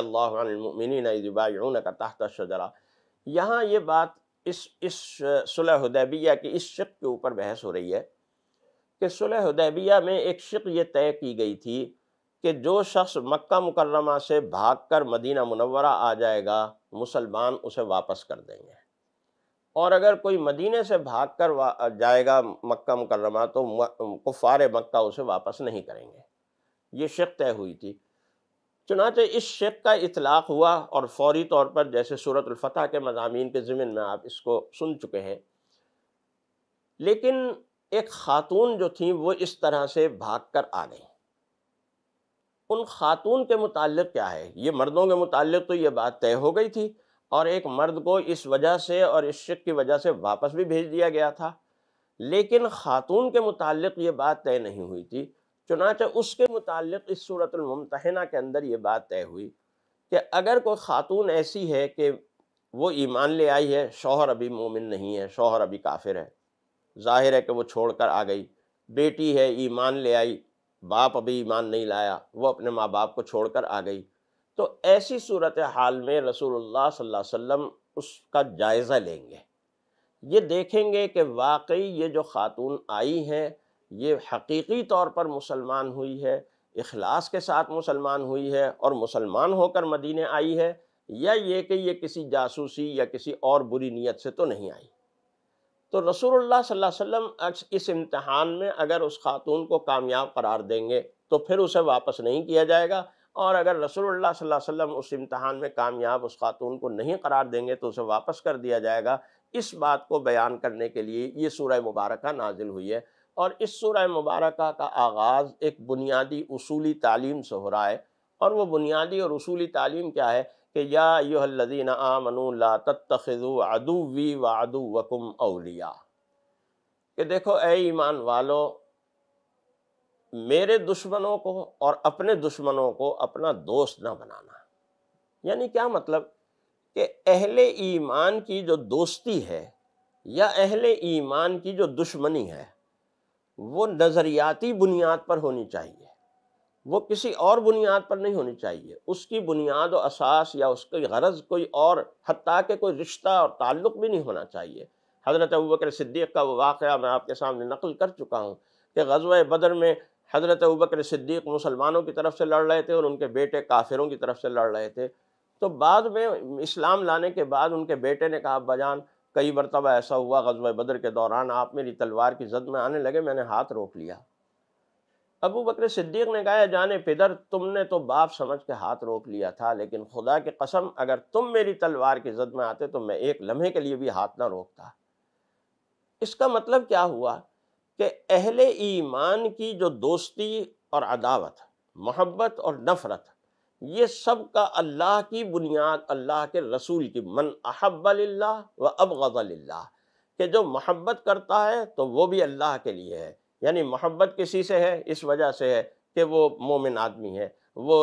का तहत शजरा यहाँ ये बात इस इस सुलहदैबिया की इस शक के ऊपर बहस हो रही है कि सुलह हदैबिया में एक शिक ये तय की गई थी कि जो शख्स मक्का मुकर्रमा से भागकर मदीना मुनवरा आ जाएगा मुसलमान उसे वापस कर देंगे और अगर कोई मदीने से भागकर जाएगा मक्का मुकर्रमा तो कुफार मक्का उसे वापस नहीं करेंगे ये शिक तय हुई थी चुनाचे इस शिक का इतलाक़ हुआ और फौरी तौर पर जैसे सूरतफ़तह के मजामी के ज़िमन में आप इसको सुन चुके हैं लेकिन एक खातून जो थी वो इस तरह से भाग कर आ गई उन खातून के मुतालिक क्या है ये मर्दों के मुतालिक तो ये बात तय हो गई थी और एक मर्द को इस वजह से और इस शिक की वजह से वापस भी भेज दिया गया था लेकिन खातून के मुतालिक ये बात तय नहीं हुई थी चुनाच उसके मुतालिक इस सूरतमतना के अंदर ये बात तय हुई कि अगर कोई ख़ातून ऐसी है कि वो ईमान ले आई है शोहर अभी मोमिन नहीं है शोहर अभी काफिर है जाहिर है कि वो छोड़ कर आ गई बेटी है ईमान ले आई बाप अभी ईमान नहीं लाया वो अपने माँ बाप को छोड़ कर आ गई तो ऐसी सूरत हाल में रसूलुल्लाह सल्लल्लाहु अलैहि वसल्लम उसका जायज़ा लेंगे ये देखेंगे कि वाकई ये जो ख़ातून आई हैं ये हकीकी तौर पर मुसलमान हुई है इखलास के साथ मुसलमान हुई है और मुसलमान होकर मदीने आई है या ये कि ये किसी जासूसी या किसी और बुरी नीयत से तो नहीं आई तो रसूलुल्लाह सल्लल्लाहु अलैहि वसल्लम इस इम्तहान में अगर उस खातून को कामयाब करार देंगे तो फिर उसे वापस नहीं किया जाएगा और अगर रसूलुल्लाह सल्लल्लाहु अलैहि वसल्लम उस इम्तहान में कामयाब उस खातून को नहीं करार देंगे तो उसे वापस कर दिया जाएगा इस बात को बयान करने के लिए ये सूरह मुबारक नाजिल हुई है और इस सूरह मुबारक का आगाज़ एक बुनियादी असूली तालीम से हो रहा है और वह बुनियादी और उसूली तालीम क्या है कि या युहल्लजीन आमनू ला तत्तखु अदुवी व अदु वकुम अलिया कि देखो ए ईमान वालो मेरे दुश्मनों को और अपने दुश्मनों को अपना दोस्त ना बनाना यानी क्या मतलब कि अहले ईमान की जो दोस्ती है या अहले ईमान की जो दुश्मनी है वो नज़रियाती बुनियाद पर होनी चाहिए वो किसी और बुनियाद पर नहीं होनी चाहिए उसकी बुनियाद और असास या उसकी गरज कोई और हती के कोई रिश्ता और ताल्लुक भी नहीं होना चाहिए हज़रत अबू बकर सिद्दीक़ का वो वाक़ मैं आपके सामने नकल कर चुका हूँ कि गजब बदर में हज़रत अबू बकर सिद्दीक़ मुसलमानों की तरफ से लड़ रहे थे और उनके बेटे काफिरों की तरफ से लड़ रहे थे तो बाद में इस्लाम लाने के बाद उनके बेटे ने कहा अब्बाजान कई मरतबा ऐसा हुआ गजब बदर के दौरान आप मेरी तलवार की जद में आने लगे मैंने हाथ रोक लिया अबू बकर सिद्दीक ने कहा जाने पिदर तुमने तो बाप समझ के हाथ रोक लिया था लेकिन खुदा की कसम अगर तुम मेरी तलवार की जद में आते तो मैं एक लम्हे के लिए भी हाथ ना रोकता इसका मतलब क्या हुआ कि अहले ईमान की जो दोस्ती और अदावत मोहब्बत और नफ़रत ये सब का अल्लाह की बुनियाद अल्लाह के रसूल की मन अहब्बल्ला व अब अबगज़ल्ला कि जो मोहब्बत करता है तो वो भी अल्लाह के लिए है यानी मोहब्बत किसी से है इस वजह से है कि वो मोमिन आदमी है वो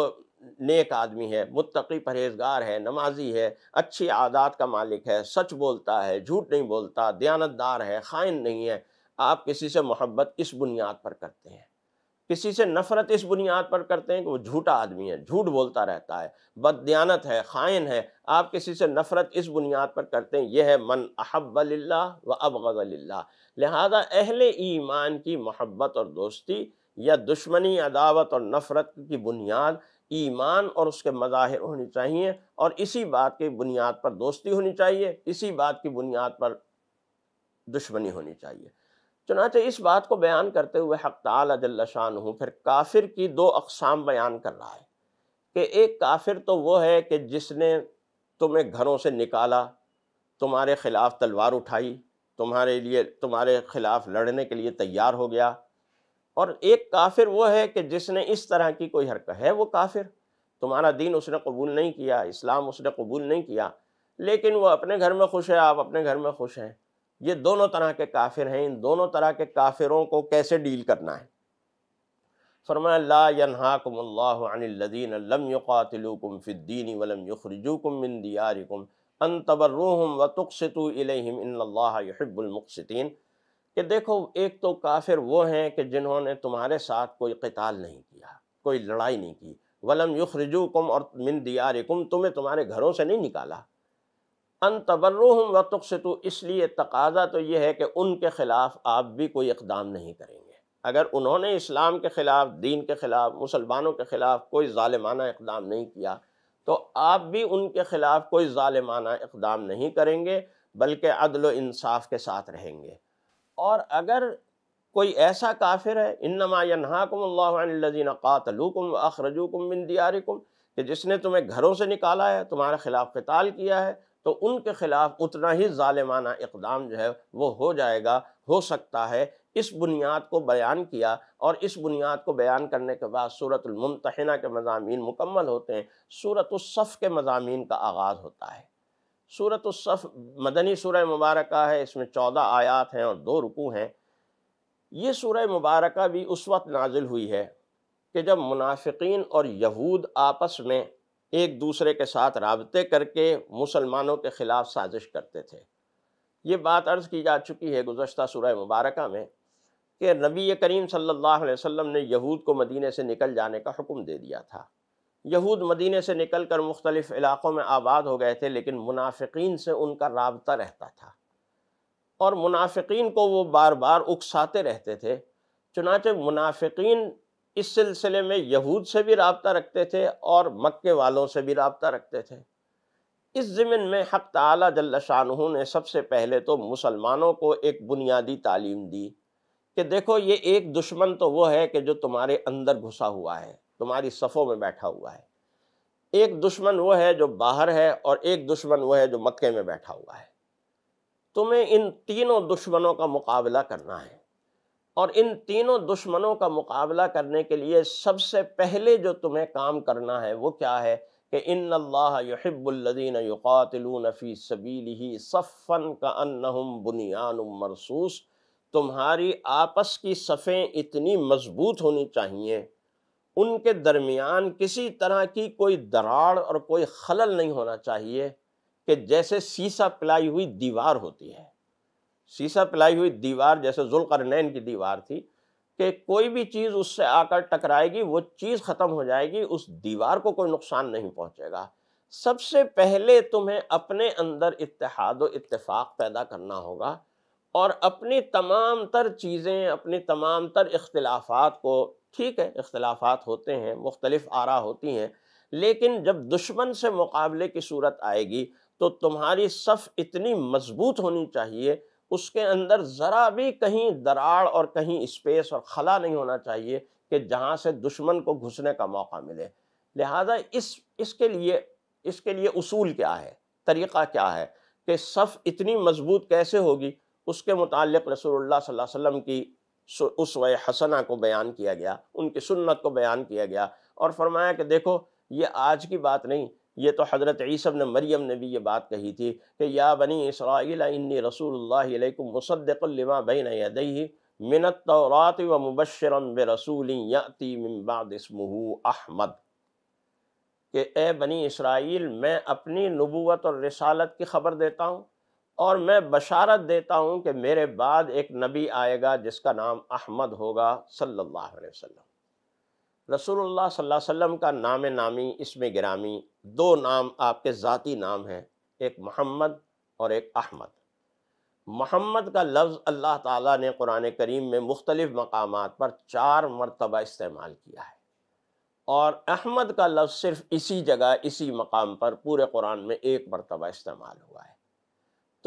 नेक आदमी है मुतकी परहेजगार है नमाजी है अच्छी आदात का मालिक है सच बोलता है झूठ नहीं बोलता दयानतदार है खाइन नहीं है आप किसी से मोहब्बत इस बुनियाद पर करते हैं किसी से नफरत इस बुनियाद पर करते हैं कि वो झूठा आदमी है झूठ बोलता रहता है बददयानत है खाइन है आप किसी से नफरत इस बुनियाद पर करते हैं यह है मन अहबल्ला व अब अबगज़ल्ला लिहाजा अहल ईमान की मोहब्बत और दोस्ती या दुश्मनी अदावत और नफ़रत की बुनियाद ईमान और उसके मज़ाहिर होनी चाहिए और इसी बात की बुनियाद पर दोस्ती होनी चाहिए इसी बात की बुनियाद पर दुश्मनी होनी चाहिए चुनाचे इस बात को बयान करते हुए हक तलाशान हूँ फिर काफिर की दो अकसाम बयान कर रहा है कि एक काफिर तो वो है कि जिसने तुम्हें घरों से निकाला तुम्हारे ख़िलाफ़ तलवार उठाई तुम्हारे लिए तुम्हारे ख़िलाफ़ लड़ने के लिए तैयार हो गया और एक काफिर वो है कि जिसने इस तरह की कोई हरकत है वो काफिर तुम्हारा दीन उसने कबूल नहीं किया इस्लाम उसने कबूल नहीं किया लेकिन वो अपने घर में खुश है आप अपने घर में खुश हैं ये दोनों तरह के काफिर हैं इन दोनों तरह के काफिरों को कैसे डील करना है फरमाया के वलम देखो एक तो काफिर वो हैं कि जिन्होंने तुम्हारे साथ कोई कताल नहीं किया कोई लड़ाई नहीं की वलम कम और मिन दियारिकुम तुम्हें तुम्हारे घरों से नहीं निकाला अन तबर्रम व तुख्सतु इसलिए तकाजा तो यह है कि उनके ख़िलाफ़ आप भी कोई इकदाम नहीं करेंगे अगर उन्होंने इस्लाम के ख़िलाफ़ दीन के ख़िलाफ़ मुसलमानों के ख़िलाफ़ कोई ालिमाना इकदाम नहीं किया तो आप भी उनके ख़िलाफ़ कोई ालिमाना इकदाम नहीं करेंगे बल्कि अदल इंसाफ के साथ रहेंगे और अगर कोई ऐसा काफिर है इनमा यनहाकुमल्लाजीन कातलुकुम अखरजुकुम बिन दियारिकुम कि जिसने तुम्हें घरों से निकाला है तुम्हारे ख़िलाफ़ कताल किया है तो उनके ख़िलाफ़ उतना ही ालिमाना इकदाम जो है वो हो जाएगा हो सकता है इस बुनियाद को बयान किया और इस बुनियाद को बयान करने के बाद सूरतमतना के मजामी मुकम्मल होते हैं सूरत़ के मजामी का आगाज़ होता है सूरत मदनी सूर मुबारक है इसमें चौदह आयात हैं और दो रुकू हैं ये सूर मुबारक भी उस वक्त नाजिल हुई है कि जब मुनाफिकीन और यहूद आपस में एक दूसरे के साथ रबते करके मुसलमानों के ख़िलाफ़ साजिश करते थे ये बात अर्ज़ की जा चुकी है गुज्त सुरह मुबारक में कि नबी करीम सल्लल्लाहु अलैहि वसल्लम ने यहूद को मदीने से निकल जाने का हुक्म दे दिया था यहूद मदीने से निकल कर मुख्तलिफ़ इलाक़ों में आबाद हो गए थे लेकिन मुनाफिकीन से उनका रबता रहता था और मुनाफिकीन को वो बार बार उकसाते रहते थे चुनाचे मुनाफिकीन इस सिलसिले में यहूद से भी रबता रखते थे और मक्के वालों से भी रबता रखते थे इस ज़मीन में हक तला जल्ला शाहू ने सबसे पहले तो मुसलमानों को एक बुनियादी तालीम दी कि देखो ये एक दुश्मन तो वो है कि जो तुम्हारे अंदर घुसा हुआ है तुम्हारी सफ़ों में बैठा हुआ है एक दुश्मन वो है जो बाहर है और एक दुश्मन वो है जो मक्के में बैठा हुआ है तुम्हें इन तीनों दुश्मनों का मुकाबला करना है और इन तीनों दुश्मनों का मुकाबला करने के लिए सबसे पहले जो तुम्हें काम करना है वो क्या है कि इन अल्लाहबुल्लिन युकातलूनफ़ी सबील ही सफ़न का अनहम बुनियान मरसूस तुम्हारी आपस की सफ़ें इतनी मज़बूत होनी चाहिए उनके दरमियान किसी तरह की कोई दराड़ और कोई खलल नहीं होना चाहिए कि जैसे सीसा पिलाई हुई दीवार होती है शीशा पिलाई हुई दीवार जैसे नैन की दीवार थी कि कोई भी चीज़ उससे आकर टकराएगी वो चीज़ ख़त्म हो जाएगी उस दीवार को कोई नुकसान नहीं पहुँचेगा सबसे पहले तुम्हें अपने अंदर इतिहाद इतफाक़ पैदा करना होगा और अपनी तमाम तर चीज़ें अपनी तमाम तर इख्तलाफात को ठीक है इख्तलाफात होते हैं मुख्तलिफ आरा होती हैं लेकिन जब दुश्मन से मुकाबले की सूरत आएगी तो तुम्हारी सफ़ इतनी मजबूत होनी चाहिए उसके अंदर ज़रा भी कहीं दराड़ और कहीं स्पेस और खला नहीं होना चाहिए कि जहाँ से दुश्मन को घुसने का मौका मिले लिहाजा इस इसके लिए इसके लिए उसूल क्या है तरीक़ा क्या है कि सफ़ इतनी मजबूत कैसे होगी उसके मुतालिक रसूलुल्लाह सल्लल्लाहु अलैहि वसल्लम की उस हसना को बयान किया गया उनकी सुन्नत को बयान किया गया और फरमाया कि देखो ये आज की बात नहीं ये तो हज़रत ईसब ने मरियम ने भी ये बात कही थी कि या बनी इसराइल इन्नी रसूल मुसद्दक़लिमा बिन यदैहि मिनत तौरात व मुबशरम ब रसूल याति अहमद के ए बनी इसराइल मैं अपनी नबूत और रसालत की ख़बर देता हूँ और मैं बशारत देता हूँ कि मेरे बाद एक नबी आएगा जिसका नाम अहमद होगा सल्ला वसम रसूलुल्लाह सल्लल्लाहु अलैहि वसल्लम का नाम नामी इसमें ग्रामी दो नाम आपके ज़ाती नाम हैं एक मोहम्मद और एक अहमद मोहम्मद का लफ्ज़ अल्लाह ताला ने कुरान करीम में मुख्तलिफ़ मकाम पर चार मरतबा इस्तेमाल किया है और अहमद का लफ्ज़ सिर्फ इसी जगह इसी मकाम पर पूरे कुरान में एक मरतबा इस्तेमाल हुआ है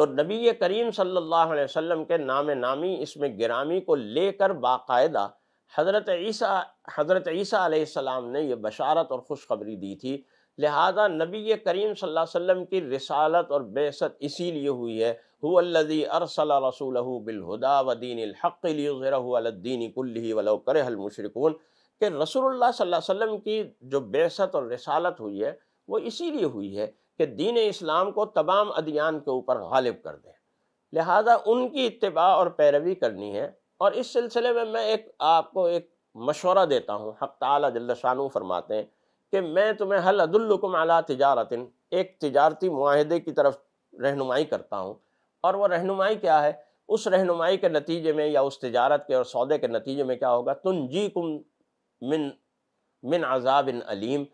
तो नबी करीम सल्लल्लाहु अलैहि वसल्लम के नाम नामी इसमें गिरामी को लेकर बाकायदा हज़रत ईसा हज़रत ईसा आसमाम ने यह बशारत और खुशखबरी दी थी लिहाजा नबी करीम वसल्लम की रसालत और बेसत इसीलिए हुई है हुल्लज़ी अरसल रसूल बिलहुदा वदीन हक़ीन कुल्ली के रसूल वसल्लम की जो बेसत और रसालत हुई है वो इसीलिए हुई है कि दीन इस्लाम को तमाम अदियान के ऊपर गालिब कर दें लिहाजा उनकी इतबा और पैरवी करनी है और इस सिलसिले में मैं एक आपको एक मशवरा देता हूँ हक ताली फरमाते हैं कि मैं तुम्हें हल अदुल्लकुम अला तजारत एक तजारती माहदे की तरफ रहनुमाई करता हूँ और वह रहनुमाई क्या है उस रहनुमाई के नतीजे में या उस तजारत के और सौदे के नतीजे में क्या होगा तुम जी कुम मिन मिन अजाब अलीम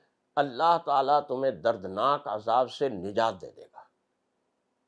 अल्लाह ताला तुम्हें दर्दनाक अजाब से निजात दे देगा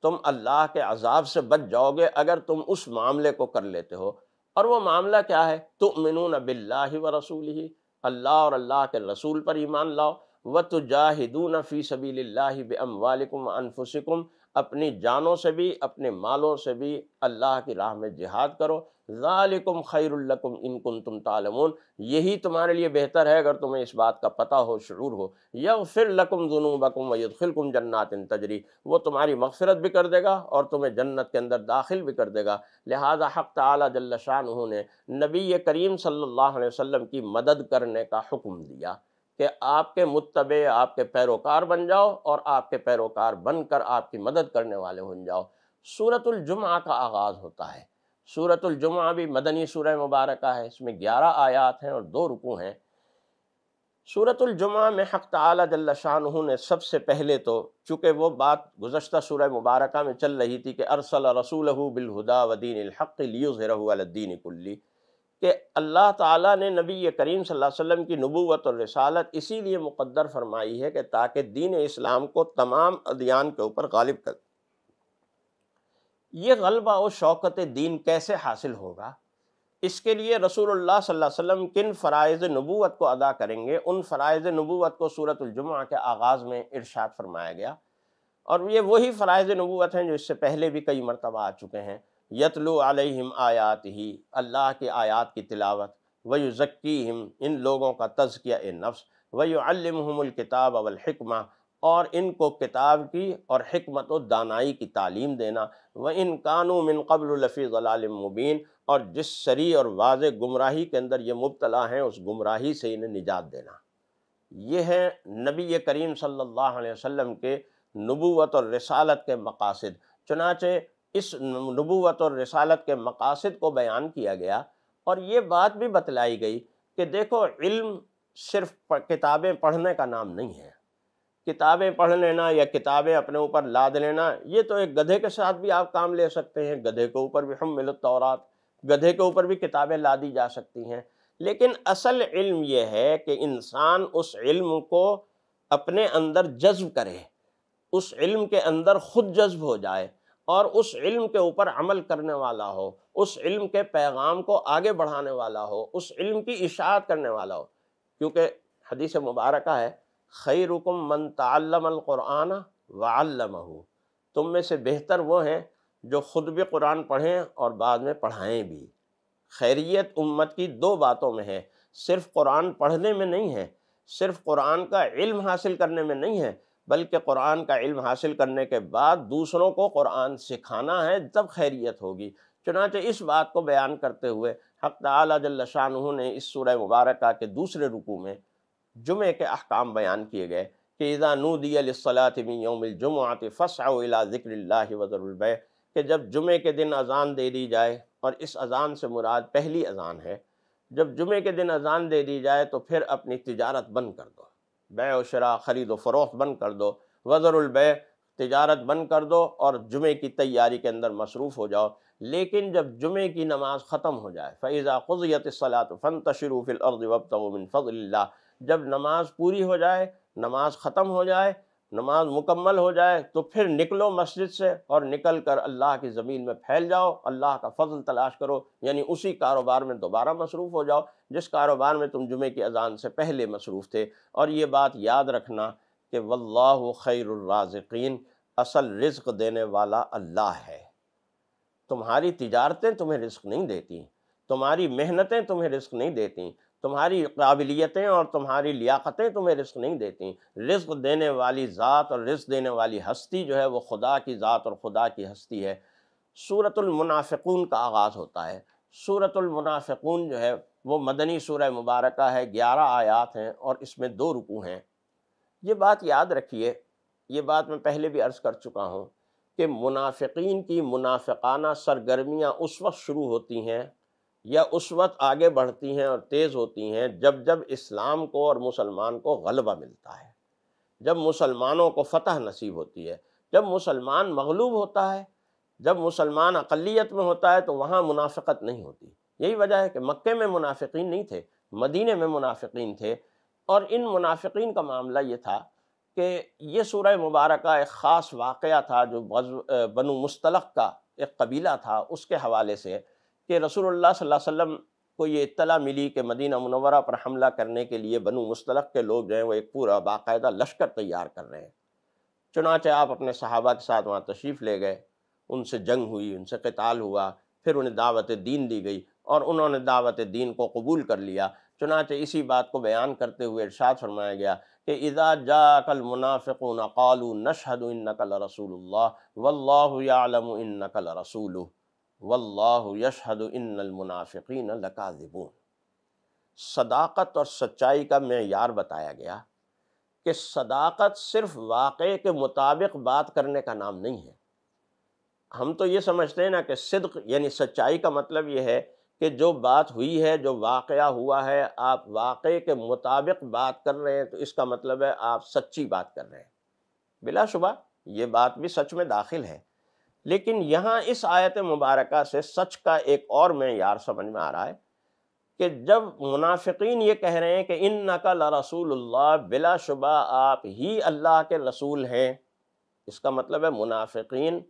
तुम अल्लाह के अजाब से बच जाओगे अगर तुम उस मामले को कर लेते हो और वो मामला क्या है तो मिनून बिल्ला व रसूल ही अल्लाह और अल्लाह के रसूल पर ईमान लाओ व तो जाहिदून फ़ी सबी लाही बम अनफुसकुम अपनी जानों से भी अपने मालों से भी अल्लाह की राह में जिहाद करो ज़ालिकुम खैरुल्लकुम इनकुन तुम तालमून यही तुम्हारे लिए बेहतर है अगर तुम्हें इस बात का पता हो शुरू हो या फिर लकुम जुनूबकुम वयुदखिलकुम जन्नात तजरी वो तुम्हारी मकसरत भी कर देगा और तुम्हें जन्नत के अंदर दाखिल भी कर देगा लिहाजा हक़ ताली शाह ने नबी करीम सल्लल्लाहु अलैहि वसल्लम की मदद करने का हुक्म दिया कि आपके मुतबे आपके पैरोकार बन जाओ और आपके पैरोकार बनकर आपकी मदद करने वाले बन जाओ सूरतुलजुमा का आगाज़ होता है सूरतुलजुमा भी मदनी सूर मुबारक है इसमें ग्यारह आयात हैं और दो रुकू हैं सूरतुलजुमा में हक़ तला शाह ने सबसे पहले तो चूँकि वो बात गुजशत सूर मुबारक में चल रही थी कि अरसल रसूल बिलहुदा वदीन हक़ लियो ज़रदीन कुल्ली कि अल्लाह ताला ने नबी करीम सल्लल्लाहु अलैहि वसल्लम की नबूवत और रसालत इसीलिए मुकद्दर फरमाई है कि ताकि दीन इस्लाम को तमाम अदियान के ऊपर गालिब कर ये गलबा और शौकत दीन कैसे हासिल होगा इसके लिए रसूलुल्लाह सल्लल्लाहु अलैहि वसल्लम किन फ़रज़ नबूवत को अदा करेंगे उन फ़रज़ नबूवत को सूरतुलजुमा के आगाज़ में इरशाद फरमाया गया और ये वही फ़रज़ नबूवत हैं जो इससे पहले भी कई मरतबा आ चुके हैं यतलो अलहम आयात ही अल्लाह के आयात की तिलावत वयुज़क्कीम इन लोगों का तज़किया नफ्स वयुअलमहमुल किताब अवलहिकमा और इनको किताब की और हमत दानाई की तालीम देना व इन कानू मिन कबलफ़ी मुबीन और जिस सरी और वाज गुमराही के अंदर ये मुबतला हैं उस गुमराही से इन्हें निजात देना ये है नबी करीम सल्लल्लाहु अलैहि वसल्लम के नबूवत और रसालत के मकासद चुनाचे इस नबूवत और रसालत के मकासद को बयान किया गया और ये बात भी बतलाई गई कि देखो इल्म सिर्फ किताबें पढ़ने का नाम नहीं है किताबें पढ़ लेना या किताबें अपने ऊपर लाद लेना ये तो एक गधे के साथ भी आप काम ले सकते हैं गधे के ऊपर भी हम तौरात गधे के ऊपर भी किताबें लादी जा सकती हैं लेकिन असल इल्म ये है कि इंसान उस इल्म को अपने अंदर जज्ब करे उस इल्म के अंदर ख़ुद जज्ब हो जाए और उस इल्म के ऊपर अमल करने वाला हो उस इल्म के पैगाम को आगे बढ़ाने वाला हो उस इल्म की इशात करने वाला हो क्योंकि हदीस मुबारक है मन रुकम मन तल्लमक़ुरान वालमहू तुम में से बेहतर वो हैं जो ख़ुद भी कुरान पढ़ें और बाद में पढ़ाएँ भी खैरियत उम्मत की दो बातों में है सिर्फ कुरान पढ़ने में नहीं है सिर्फ कुरान का इल्म हासिल करने में नहीं है बल्कि कुरान का इल्म हासिल करने के बाद दूसरों को कुरान सिखाना है तब खैरियत होगी चुनाचे इस बात को बयान करते हुए हक ताल ने इस सूर मुबारक के दूसरे रुकू में जुमे के अहकाम बयान किए गए कि इज़ा नूदियलातमियमिलजुमात फ़साला ज़िक्र वज़रबे कि जब जुमे के दिन अजान दे दी जाए और इस अजान से मुराद पहली अजान है जब जुमे के दिन अजान दे दी जाए तो फिर अपनी तजारत बंद कर दो बै शरा ख़रीद व फ़रोख्त बंद कर दो वज़रबे तजारत बंद कर दो और जुमे की तैयारी के अंदर मसरूफ़ हो जाओ लेकिन जब जुमे की नमाज ख़त्म हो जाए फ़ैज़ा खुजियत सलात फ़न तशरूफ़िल अर्द वबतमिन फ़ज़ल्ला जब नमाज पूरी हो जाए नमाज ख़त्म हो जाए नमाज मुकम्मल हो जाए तो फिर निकलो मस्जिद से और निकल कर अल्लाह की ज़मीन में फैल जाओ अल्लाह का फजल तलाश करो यानी उसी कारोबार में दोबारा मसरूफ़ हो जाओ जिस कारोबार में तुम जुमे की अजान से पहले मसरूफ़ थे और ये बात याद रखना कि वल्लाह खैरराज़िकीन असल रिज्क देने वाला अल्लाह है तुम्हारी तिजारतें तुम्हें रिस्क नहीं देती तुम्हारी मेहनतें तुम्हें रिस्क नहीं देती तुम्हारी काबिलियतें और तुम्हारी लियाकतें तुम्हें रिस्क नहीं देती रिस्क देने वाली ज़ात और रिस्क देने वाली हस्ती जो है वो खुदा की ज़ात और खुदा की हस्ती है सूरतुलमनाफ़ून का आगाज़ होता है सूरतुलमनाफ़ून जो है वो मदनी सूर मुबारक है ग्यारह आयात हैं और इसमें दो रुकू हैं ये बात याद रखिए ये बात मैं पहले भी अर्ज़ कर चुका हूँ कि मुनाफिकीन की मुनाफिकाना सरगर्मियाँ उस वक्त शुरू होती हैं या उस वक्त आगे बढ़ती हैं और तेज़ होती हैं जब जब इस्लाम को और मुसलमान को गलबा मिलता है जब मुसलमानों को फतह नसीब होती है जब मुसलमान मगलूब होता है जब मुसलमान अकलीत में होता है तो वहाँ मुनाफ़त नहीं होती यही वजह है कि मक्के में मुनाफिकीन नहीं थे मदीने में मुनाफिकीन थे और इन मुनाफिकीन का मामला ये था कि ये शुर मुबारक एक ख़ास वाक़ था जो बनु मुस्तलक का एक कबीला था उसके हवाले से कि रसूलुल्लाह सल्लम को ये इतला मिली कि मदीना मनवरा पर हमला करने के लिए बनु मुस्तलक के लोग जो हैं वो एक पूरा बाकायदा लश्कर तैयार कर रहे हैं चुनाचे आप अपने सहाबा के साथ वहाँ तशरीफ़ ले गए उनसे जंग हुई उनसे कताल हुआ फिर उन्हें दावत दीन दी गई और उन्होंने दावत दीन को कबूल कर लिया चुनाच इसी बात को बयान करते हुए इर्शाद फरमाया गया कि इदा जा कल मुनाफ़िक़ नक़ालू नशहद नकल रसूल वल्लम नकल रसूल वल्लाह यशहद इन्नमुनाफ़िन लकाजिबून सदाकत और सच्चाई का मैार बताया गया कि सदाकत सिर्फ वाक़े के मुताबिक बात करने का नाम नहीं है हम तो ये समझते हैं ना कि सिद्क यानी सच्चाई का मतलब ये है कि जो बात हुई है जो वाक़ हुआ है आप वाक़े के मुताबिक बात कर रहे हैं तो इसका मतलब है आप सच्ची बात कर रहे हैं बिलाशुबा ये बात भी सच में दाखिल है लेकिन यहाँ इस आयत मुबारक से सच का एक और मैार समझ में आ रहा है कि जब मुनाफिकीन ये कह रहे हैं कि इन नकल रसूल बिला शुबा आप ही अल्लाह के रसूल हैं इसका मतलब है मुनाफिकीन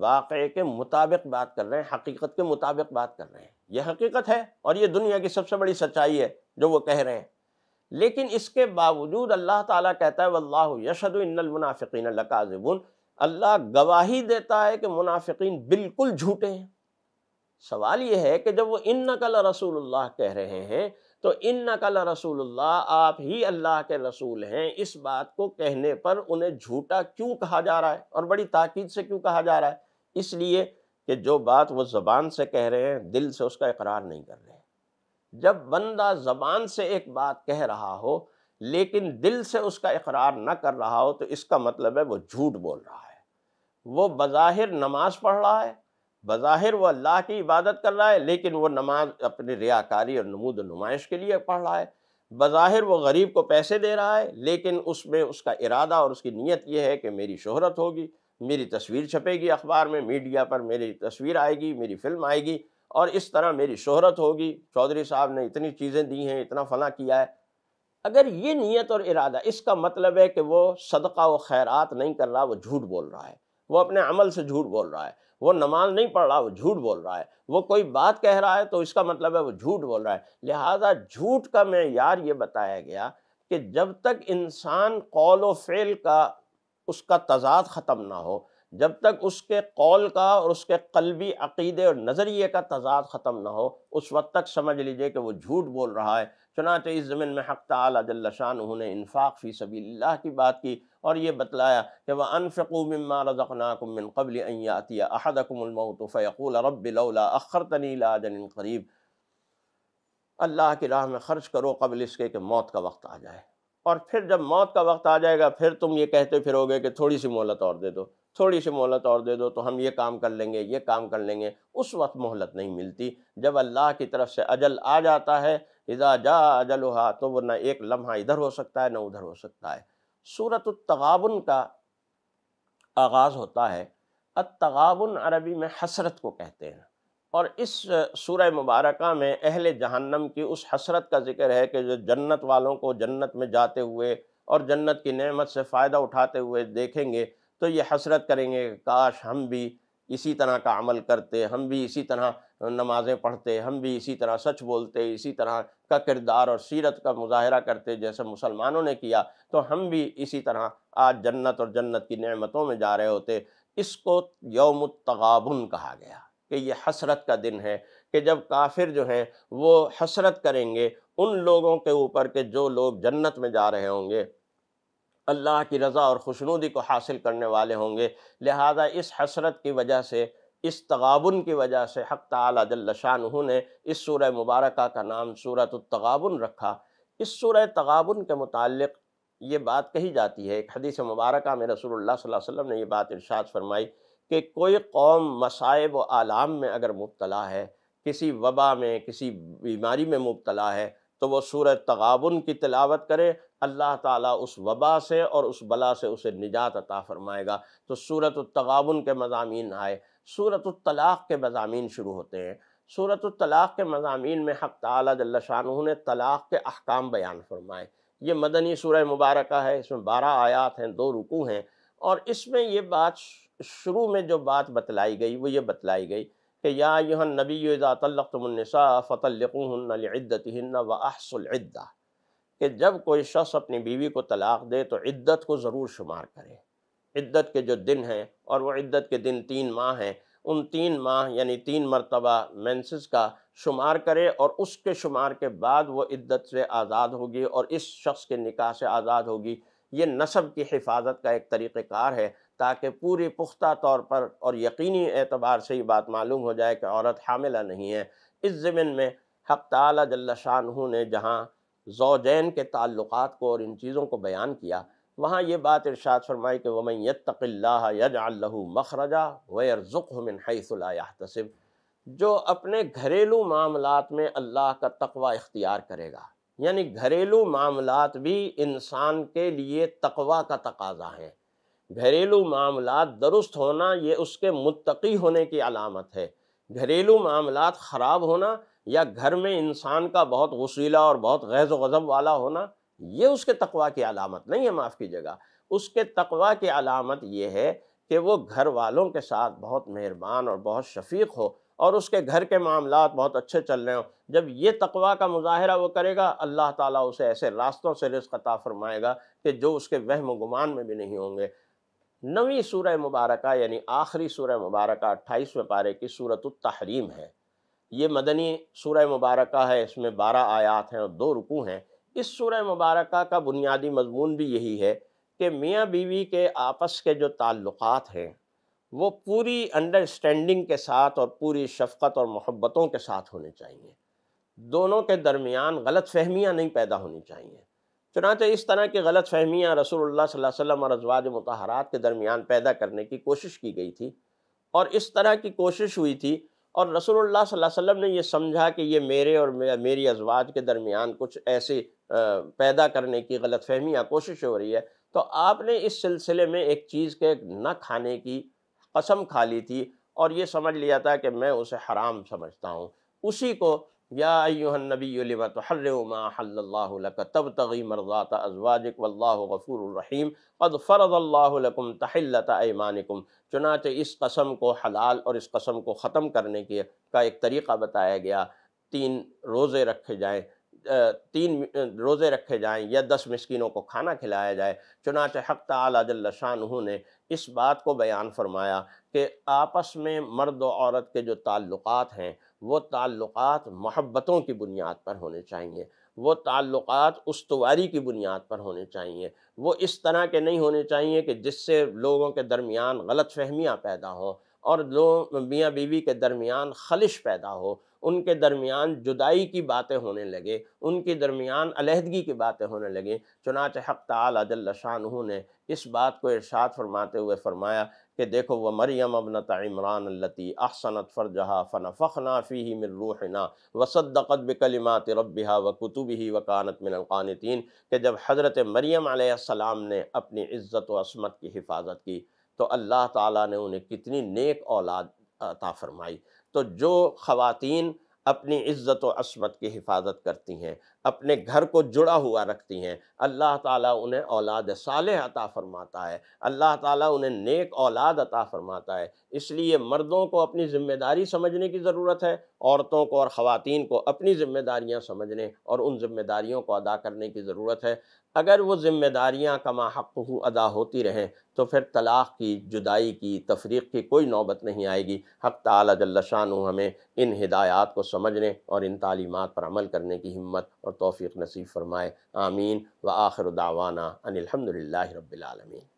वाक़े के मुताबिक बात कर रहे हैं हकीकत के मुताबिक बात कर रहे हैं यह हकीकत है और ये दुनिया की सबसे बड़ी सच्चाई है जो वो कह रहे हैं लेकिन इसके बावजूद अल्लाह ताला कहता है वल्लाहु यशद इन्नल मुनाफिकीन लकाजबून अल्लाह गवाही देता है कि मुनाफिकीन बिल्कुल झूठे हैं सवाल यह है कि जब वो इन नकल रसूलुल्लाह कह रहे हैं तो इन नकल रसूलुल्लाह आप ही अल्लाह के रसूल हैं इस बात को कहने पर उन्हें झूठा क्यों कहा जा रहा है और बड़ी ताकीद से क्यों कहा जा रहा है इसलिए कि जो बात वो ज़बान से कह रहे हैं दिल से उसका इकरार नहीं कर रहे जब बंदा ज़बान से एक बात कह रहा हो लेकिन दिल से उसका इकरार ना कर रहा हो तो इसका मतलब है वो झूठ बोल रहा है वो बज़ाहिर नमाज पढ़ रहा है बज़ाहिर वो अल्लाह की इबादत कर रहा है लेकिन वो नमाज अपनी रियाकारी और नमूद नुमाइश के लिए पढ़ रहा है बज़ाहिर वो गरीब को पैसे दे रहा है लेकिन उसमें उसका इरादा और उसकी नीयत ये है कि मेरी शोहरत होगी मेरी तस्वीर छपेगी अखबार में मीडिया पर मेरी तस्वीर आएगी मेरी फ़िल्म आएगी और इस तरह मेरी शोहरत होगी चौधरी साहब ने इतनी चीज़ें दी हैं इतना फ़ला किया है अगर ये नीयत और इरादा इसका मतलब है कि वो सदका व खैरात नहीं कर रहा वो झूठ बोल रहा है वो अपने अमल से झूठ बोल रहा है वो नमाज नहीं पढ़ रहा वो झूठ बोल रहा है वो कोई बात कह रहा है तो इसका मतलब है वो झूठ बोल रहा है लिहाजा झूठ का मैार ये बताया गया कि जब तक इंसान कौल व फेल का उसका तजाद ख़त्म ना हो जब तक उसके कौल का और उसके कलबी अकीदे और नज़रिए का तजाद ख़त्म ना हो उस वक्त तक समझ लीजिए कि वो झूठ बोल रहा है चुनाच इस ज़मीन में हक़ ताला उन्होंने इन्फ़ाक़ फ़ी सबील्ला की बात की और ये बतलाया कि वह अनफ़ू मम्मा रज़क़नाकुमिन कबल अखर तनीला करीब अल्लाह की राह में ख़र्च करो कबल इसके कि मौत का वक्त आ जाए और फिर जब मौत का वक्त आ जाएगा फिर तुम ये कहते फिरोगे कि थोड़ी सी मोहलत और दे दो थोड़ी सी मोहलत और दे दो तो हम ये काम कर लेंगे ये काम कर लेंगे उस वक्त मोहलत नहीं मिलती जब अल्लाह की तरफ से अजल आ जाता है हिज़ा जा जलोहा तो वो ना एक लम्हा इधर हो सकता है ना उधर हो सकता है सूरत तगाबन का आगाज़ होता है अतगाबन अरबी में हसरत को कहते हैं और इस सूरह मुबारक में अहल जहन्नम की उस हसरत का जिक्र है कि जो जन्नत वालों को जन्नत में जाते हुए और जन्नत की नेमत से फ़ायदा उठाते हुए देखेंगे तो ये हसरत करेंगे काश हम भी इसी तरह का अमल करते हम भी इसी तरह नमाज़ें पढ़ते हम भी इसी तरह सच बोलते इसी तरह का किरदार और सीरत का मुजाहरा करते जैसे मुसलमानों ने किया तो हम भी इसी तरह आज जन्नत और जन्नत की नेमतों में जा रहे होते इसको यौम तगाबन कहा गया कि ये हसरत का दिन है कि जब काफिर जो हैं वो हसरत करेंगे उन लोगों के ऊपर के जो लोग जन्नत में जा रहे होंगे अल्लाह की रज़ा और खुशनुदी को हासिल करने वाले होंगे लिहाजा इस हसरत की वजह से इस तगाबन की वजह से हक़ ताली ने इस सूर मुबारक का नाम सूरत तगाबन रखा इस सूर तगाबन के मुतल ये बात कही जाती है एक हदीस मुबारक में रसूलुल्लाह सल्लल्लाहु अलैहि वसल्लम ने यह बात इरशाद फरमाई कि कोई कौम मसाइब व आलाम में अगर मुबतला है किसी वबा में किसी बीमारी में मुबतला है तो वह सूर तगाबन की तलावत करे अल्लाह ताला उस वबा से और उस बला से उसे निजात अता फरमाएगा तो सूरत तगाबन के मजामी आए सूरत तलाक़ के मजामी शुरू होते हैं सूरत तलाक़ के मजामी में हक़ ताला शाह ने तलाक़ के अहकाम बयान फरमाए ये मदनी सूर मुबारक है इसमें बारह आयात हैं दो रुकू हैं और इसमें ये बात शुरू में जो बात बतलाई गई वो ये बतलाई गई कि या यहन नबी तल्लतमनसा फ़तलक़ुन्नद्दतिन व अहसुल्दा कि जब कोई शख्स अपनी बीवी को तलाक़ दे तो इद्दत को ज़रूर शुमार करे इद्दत के जो दिन हैं और वह इद्दत के दिन तीन माह हैं उन तीन माह यानी तीन मरतबा मैंसिस का शुमार करे और उसके शुमार के बाद वो इद्दत से आज़ाद होगी और इस शख्स के निकाह से आज़ाद होगी ये नसब की हिफाजत का एक तरीक़ार है ताकि पूरे पुख्ता तौर पर और यकीनी एतबार से ये बात मालूम हो जाए कि औरत हामिला नहीं है इस ज़मीन में हक ताली ने जहाँ जोजैन के ताल्लुकात को और इन चीज़ों को बयान किया वहाँ ये बात इरशाद फरमाई कि वमन यतल्ला यजल्लू मखरजा वरजुमिन हैसलासब जो अपने घरेलू मामलों में अल्लाह का तकवा इख्तियार करेगा यानी घरेलू मामलात भी इंसान के लिए तकवा का तकाजा है घरेलू मामला दुरुस्त होना ये उसके मुतकी होने की अलामत है घरेलू मामला ख़राब होना या घर में इंसान का बहुत वसीला और बहुत गैज़ गज़ब वाला होना ये उसके तकवा की अलामत नहीं है माफ़ कीजिएगा उसके तकवा की अलामत ये है कि वो घर वालों के साथ बहुत मेहरबान और बहुत शफीक हो और उसके घर के मामला बहुत अच्छे चल रहे हों जब ये तकवा का मुजाहरा वो करेगा अल्लाह ताला उसे ऐसे रास्तों से रिस्क अता फरमाएगा कि जो उसके वहम गुमान में भी नहीं होंगे नवी सूरह मुबारक यानी आखिरी सूरह मुबारक अट्ठाईसवें पारे की सूरत तहरीम है ये मदनी सूर मुबारक है इसमें बारह आयात हैं और दो रुकू हैं इस सूर मुबारक का बुनियादी मजमून भी यही है कि मियाँ बीवी के आपस के जो ताल्लुक़ हैं वो पूरी अंडरस्टैंडिंग के साथ और पूरी शफकत और मोहब्बतों के साथ होने चाहिए दोनों के दरमियान गलत फहमियाँ नहीं पैदा होनी चाहिए चुनाचे इस तरह की गलत फहमियाँ रसोल्ला वसम और अजवाज मतहरात के दरमियान पैदा करने की कोशिश की गई थी और इस तरह की कोशिश हुई थी और रसोल्ला वसम ने यह समझा कि ये मेरे और मेरी अजवाज के दरमियान कुछ ऐसी पैदा करने की गलत फहमियाँ कोशिश हो रही है तो आपने इस सिलसिले में एक चीज़ के न खाने की कसम खा ली थी और ये समझ लिया था कि मैं उसे हराम समझता हूँ उसी को याबी तब तबतगी मरदात अजवाजिक वल्लाफ़ूररहीम अद चुनाच इस कसम को हलाल और इस कसम को ख़त्म करने के का एक तरीक़ा बताया गया तीन रोज़े रखे जाएँ तीन रोज़े रखे जाएँ या दस मस्किनों को खाना खिलाया जाए चुनाच हक़ तालशाह ने इस बात को बयान फरमाया कि आपस में मर्द औरत के जो ताल्लुक़ हैं वो ताल्लुक़ात महब्बतों की बुनियाद पर होने चाहिए वो ताल्लुक़ात उसवारी की बुनियाद पर होने चाहिए वो इस तरह के नहीं होने चाहिए कि जिससे लोगों के दरमियान गलत फहमियाँ पैदा हों और लोग मियाँ बीवी के दरमियान खलिश पैदा हो उनके दरमियान जुदाई की बातें होने लगे उनके दरमियान अलहदगी की बातें होने लगे चुनाच हक ताल शाह ने इस बात को इरशाद फरमाते हुए फरमाया कि देखो वह मरियम अबनत इमरान लती अहसनत फ़रजहा फ़न फ़ना फ़ी मिन रूहना वसदक़त बिकलिमात रबिहा व कुतुब ही वकानत मिनकानतिन के जब हज़रत मरियम आसमाम ने अपनी इज़्ज़त वसमत की हिफाजत की तो अल्लाह ताली ने उन्हें कितनी नेक औलाद अता फ़रमाई तो जो ख़वातीन अपनी इज़्ज़त व असमत की हिफाजत करती हैं अपने घर को जुड़ा हुआ रखती हैं अल्लाह ताला उन्हें औलाद साल अता फ़रमाता है अल्लाह ताला उन्हें नेक औलाद अता फ़रमाता है इसलिए मर्दों को अपनी ज़िम्मेदारी समझने की ज़रूरत है औरतों को और ख़वान को अपनी ज़िम्मेदारियाँ समझने और उन ज़िम्मेदारियों को अदा करने की ज़रूरत है अगर वो ज़िम्मेदारियाँ कमा हक़ अदा होती रहें तो फिर तलाक़ की जुदाई की तफरीक़ की कोई नौबत नहीं आएगी हक़ ताली हमें इन हिदायात को समझने और इन तालीमत पर अमल करने की हिम्मत और तोफ़ी नसीब फ़रमाए आमीन व आखिर दावाना अनिलहमदिल्ला रबालमीन